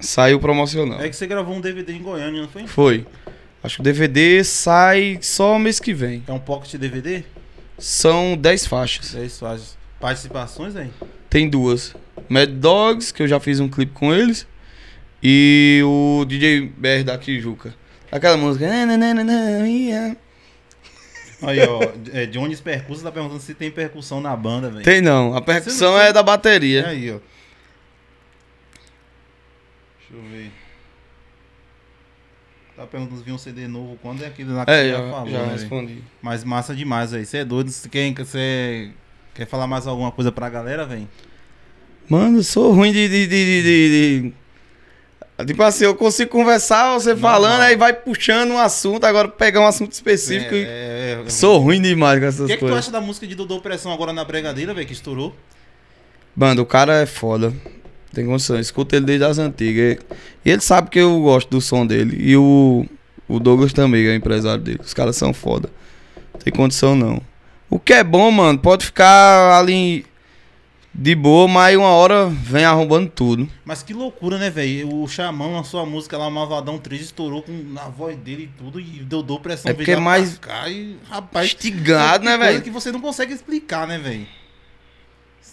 saiu promocional. É que você gravou um DVD em Goiânia, não foi? Foi. Acho que o DVD sai só mês que vem. É um pocket DVD? São 10 faixas. 10 faixas. Participações aí? Tem duas. Mad Dogs, que eu já fiz um clipe com eles. E o DJ BR da Tijuca. Aquela música. Né, né, né, aí, ó. É, Jones Percussa tá perguntando se tem percussão na banda, velho. Tem não. A percussão não é da bateria. Aí, ó. Deixa eu ver. Tá perguntando se vinha um CD novo. Quando é aquilo lá que é, você já, falou? Já respondi. Mas massa demais aí. Você é doido. Quem você. É Quer falar mais alguma coisa pra galera, velho? Mano, eu sou ruim de. de, de, de, de... Tipo assim, eu consigo conversar, você não, falando, não. aí vai puxando um assunto, agora pegar um assunto específico. É, é, é, é, sou ruim demais com essas coisas. O que, coisas. É que tu acha da música de Dodô Pressão agora na Bregadeira, velho, que estourou? Mano, o cara é foda. Tem condição, escuta ele desde as antigas. E ele sabe que eu gosto do som dele. E o, o Douglas também, que é empresário dele. Os caras são foda. Tem condição não. O que é bom, mano, pode ficar ali de boa, mas uma hora vem arrombando tudo. Mas que loucura, né, velho? O Xamã lançou a música lá, o Mavadão 3, estourou com na voz dele e tudo, e deu, dor pressão. É porque é mais... E, rapaz, instigado, é né, velho? Coisa que você não consegue explicar, né, velho?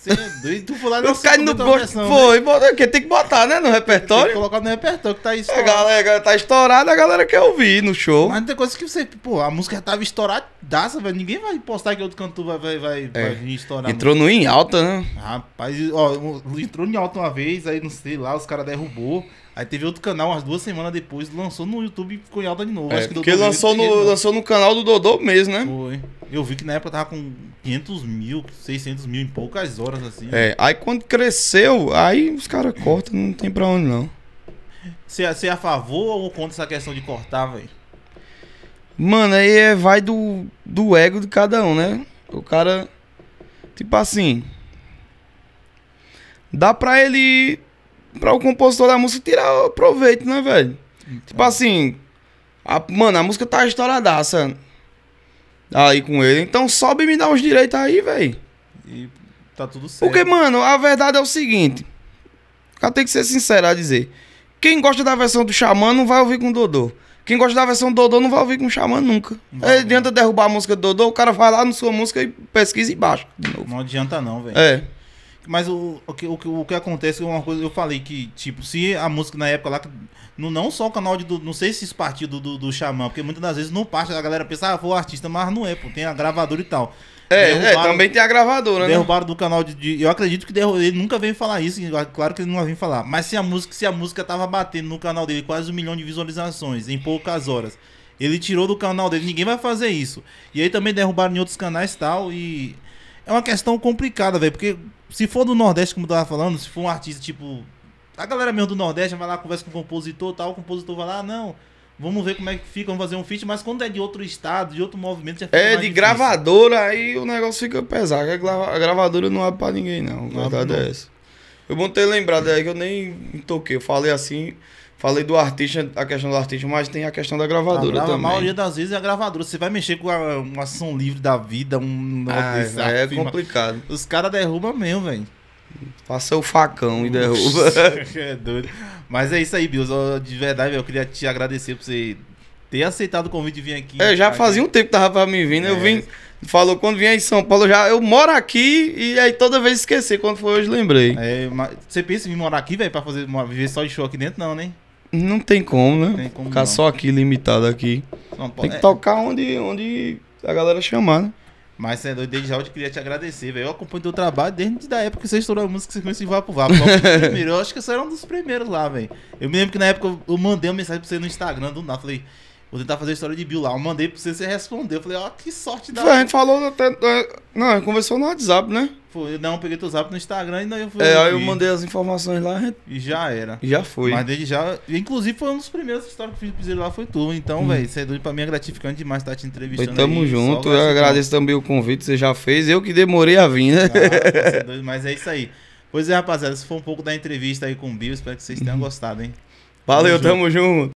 Você é doido, tu foi lá Eu caí no gosto. Né? Foi, né? porque tem que botar, né? No repertório. Tem que colocar no repertório que tá é, estourado. A galera tá estourada, a galera quer ouvir no show. Mas tem coisa que você. Pô, a música tava estouradaça, velho. Ninguém vai postar que outro cantor vai, vai, vai, é. vai vir estourar. Entrou no em alta, né? Rapaz, ó, entrou em alta uma vez, aí não sei lá, os caras derrubou. Aí teve outro canal, umas duas semanas depois, lançou no YouTube e ficou em alta de novo. É, Acho que porque lançou no, né? lançou no canal do Dodô mesmo, né? Foi. Eu vi que na época tava com 500 mil, 600 mil em poucas horas, assim. É, né? aí quando cresceu, aí os caras cortam, não tem pra onde não. É, você é a favor ou contra essa questão de cortar, velho? Mano, aí é, vai do, do ego de cada um, né? O cara, tipo assim... Dá pra ele pra o compositor da música tirar proveito, né, velho? Tipo então. Tipo assim, a, mano, a música tá estouradaça aí com ele. Então sobe e me dá os direitos aí, velho. E tá tudo certo. Porque, mano, a verdade é o seguinte. Eu tenho que ser sincero a dizer. Quem gosta da versão do Xamã não vai ouvir com o Dodô. Quem gosta da versão do Dodô não vai ouvir com o Xamã nunca. Não é, adianta derrubar a música do Dodô, o cara vai lá na sua música e pesquisa e baixa de novo. Não adianta não, velho. É. Mas o, o, que, o que acontece é uma coisa, eu falei que, tipo, se a música na época lá, não não só o canal de. não sei se isso partiu do, do Xamã, porque muitas das vezes não parte, a galera pensa, ah, vou artista, mas não é, pô, tem a gravadora e tal. É, é, também tem a gravadora, né? Derrubaram do canal de, de. eu acredito que derru, ele nunca veio falar isso, claro que ele não veio falar. Mas se a música, se a música tava batendo no canal dele quase um milhão de visualizações em poucas horas. Ele tirou do canal dele, ninguém vai fazer isso. E aí também derrubaram em outros canais tal. E é uma questão complicada, velho. Porque se for do Nordeste, como eu tava falando, se for um artista tipo. A galera mesmo do Nordeste vai lá, conversa com o compositor tal, o compositor vai lá, não. Vamos ver como é que fica, vamos fazer um feat, mas quando é de outro estado, de outro movimento, já fica É, de difícil. gravadora, aí o negócio fica pesado. A gravadora não abre pra ninguém, não. A verdade não. é essa. Eu bom ter lembrado aí é que eu nem toquei. Eu falei assim, Falei do artista, a questão do artista, mas tem a questão da gravadora a, grava, também. A maioria das vezes é a gravadora. Você vai mexer com um ação livre da vida, um... Ah, é, é complicado. Os caras derrubam mesmo, velho. Passa o facão e derruba. é doido. Mas é isso aí, Bills. De verdade, eu queria te agradecer por você ter aceitado o convite de vir aqui. É, já fazia um tempo que tava pra vindo. É. Eu vim. Falou quando vim em São Paulo, já eu moro aqui e aí toda vez esqueci. Quando foi hoje, lembrei. É, mas você pensa em vir morar aqui, velho, pra fazer, viver só de show aqui dentro, não, né? Não tem como, né? tem como Ficar não. só aqui limitado aqui. Não, tem que é... tocar onde, onde a galera chamar, né? Mas, senador, é desde já eu queria te agradecer, velho. Eu acompanho teu trabalho desde a época que você estourou a música que você conheceu Vapo Vapo. primeiro. Eu acho que você era um dos primeiros lá, velho. Eu me lembro que na época eu mandei uma mensagem pra você no Instagram do nada. Falei, Vou tentar fazer a história de Bill lá. Eu mandei pra você, você respondeu. Eu falei, ó, que sorte da. Foi, a gente falou até. Não, conversou no WhatsApp, né? Foi, não, eu peguei teu zap no Instagram e daí eu fui. É, aí eu mandei as informações lá. Gente... E já era. já foi. Mas desde já. Inclusive, foi um dos primeiros histórias que eu fiz lá, foi tu. Então, hum. velho, isso é pra mim é gratificante demais estar tá te entrevistando. Foi, tamo aí, junto. Eu agradeço também o convite que você já fez. Eu que demorei a vir, né? Ah, doido, mas é isso aí. Pois é, rapaziada, esse foi um pouco da entrevista aí com o Bill. Espero que vocês tenham uhum. gostado, hein? Valeu, tamo, tamo junto. junto.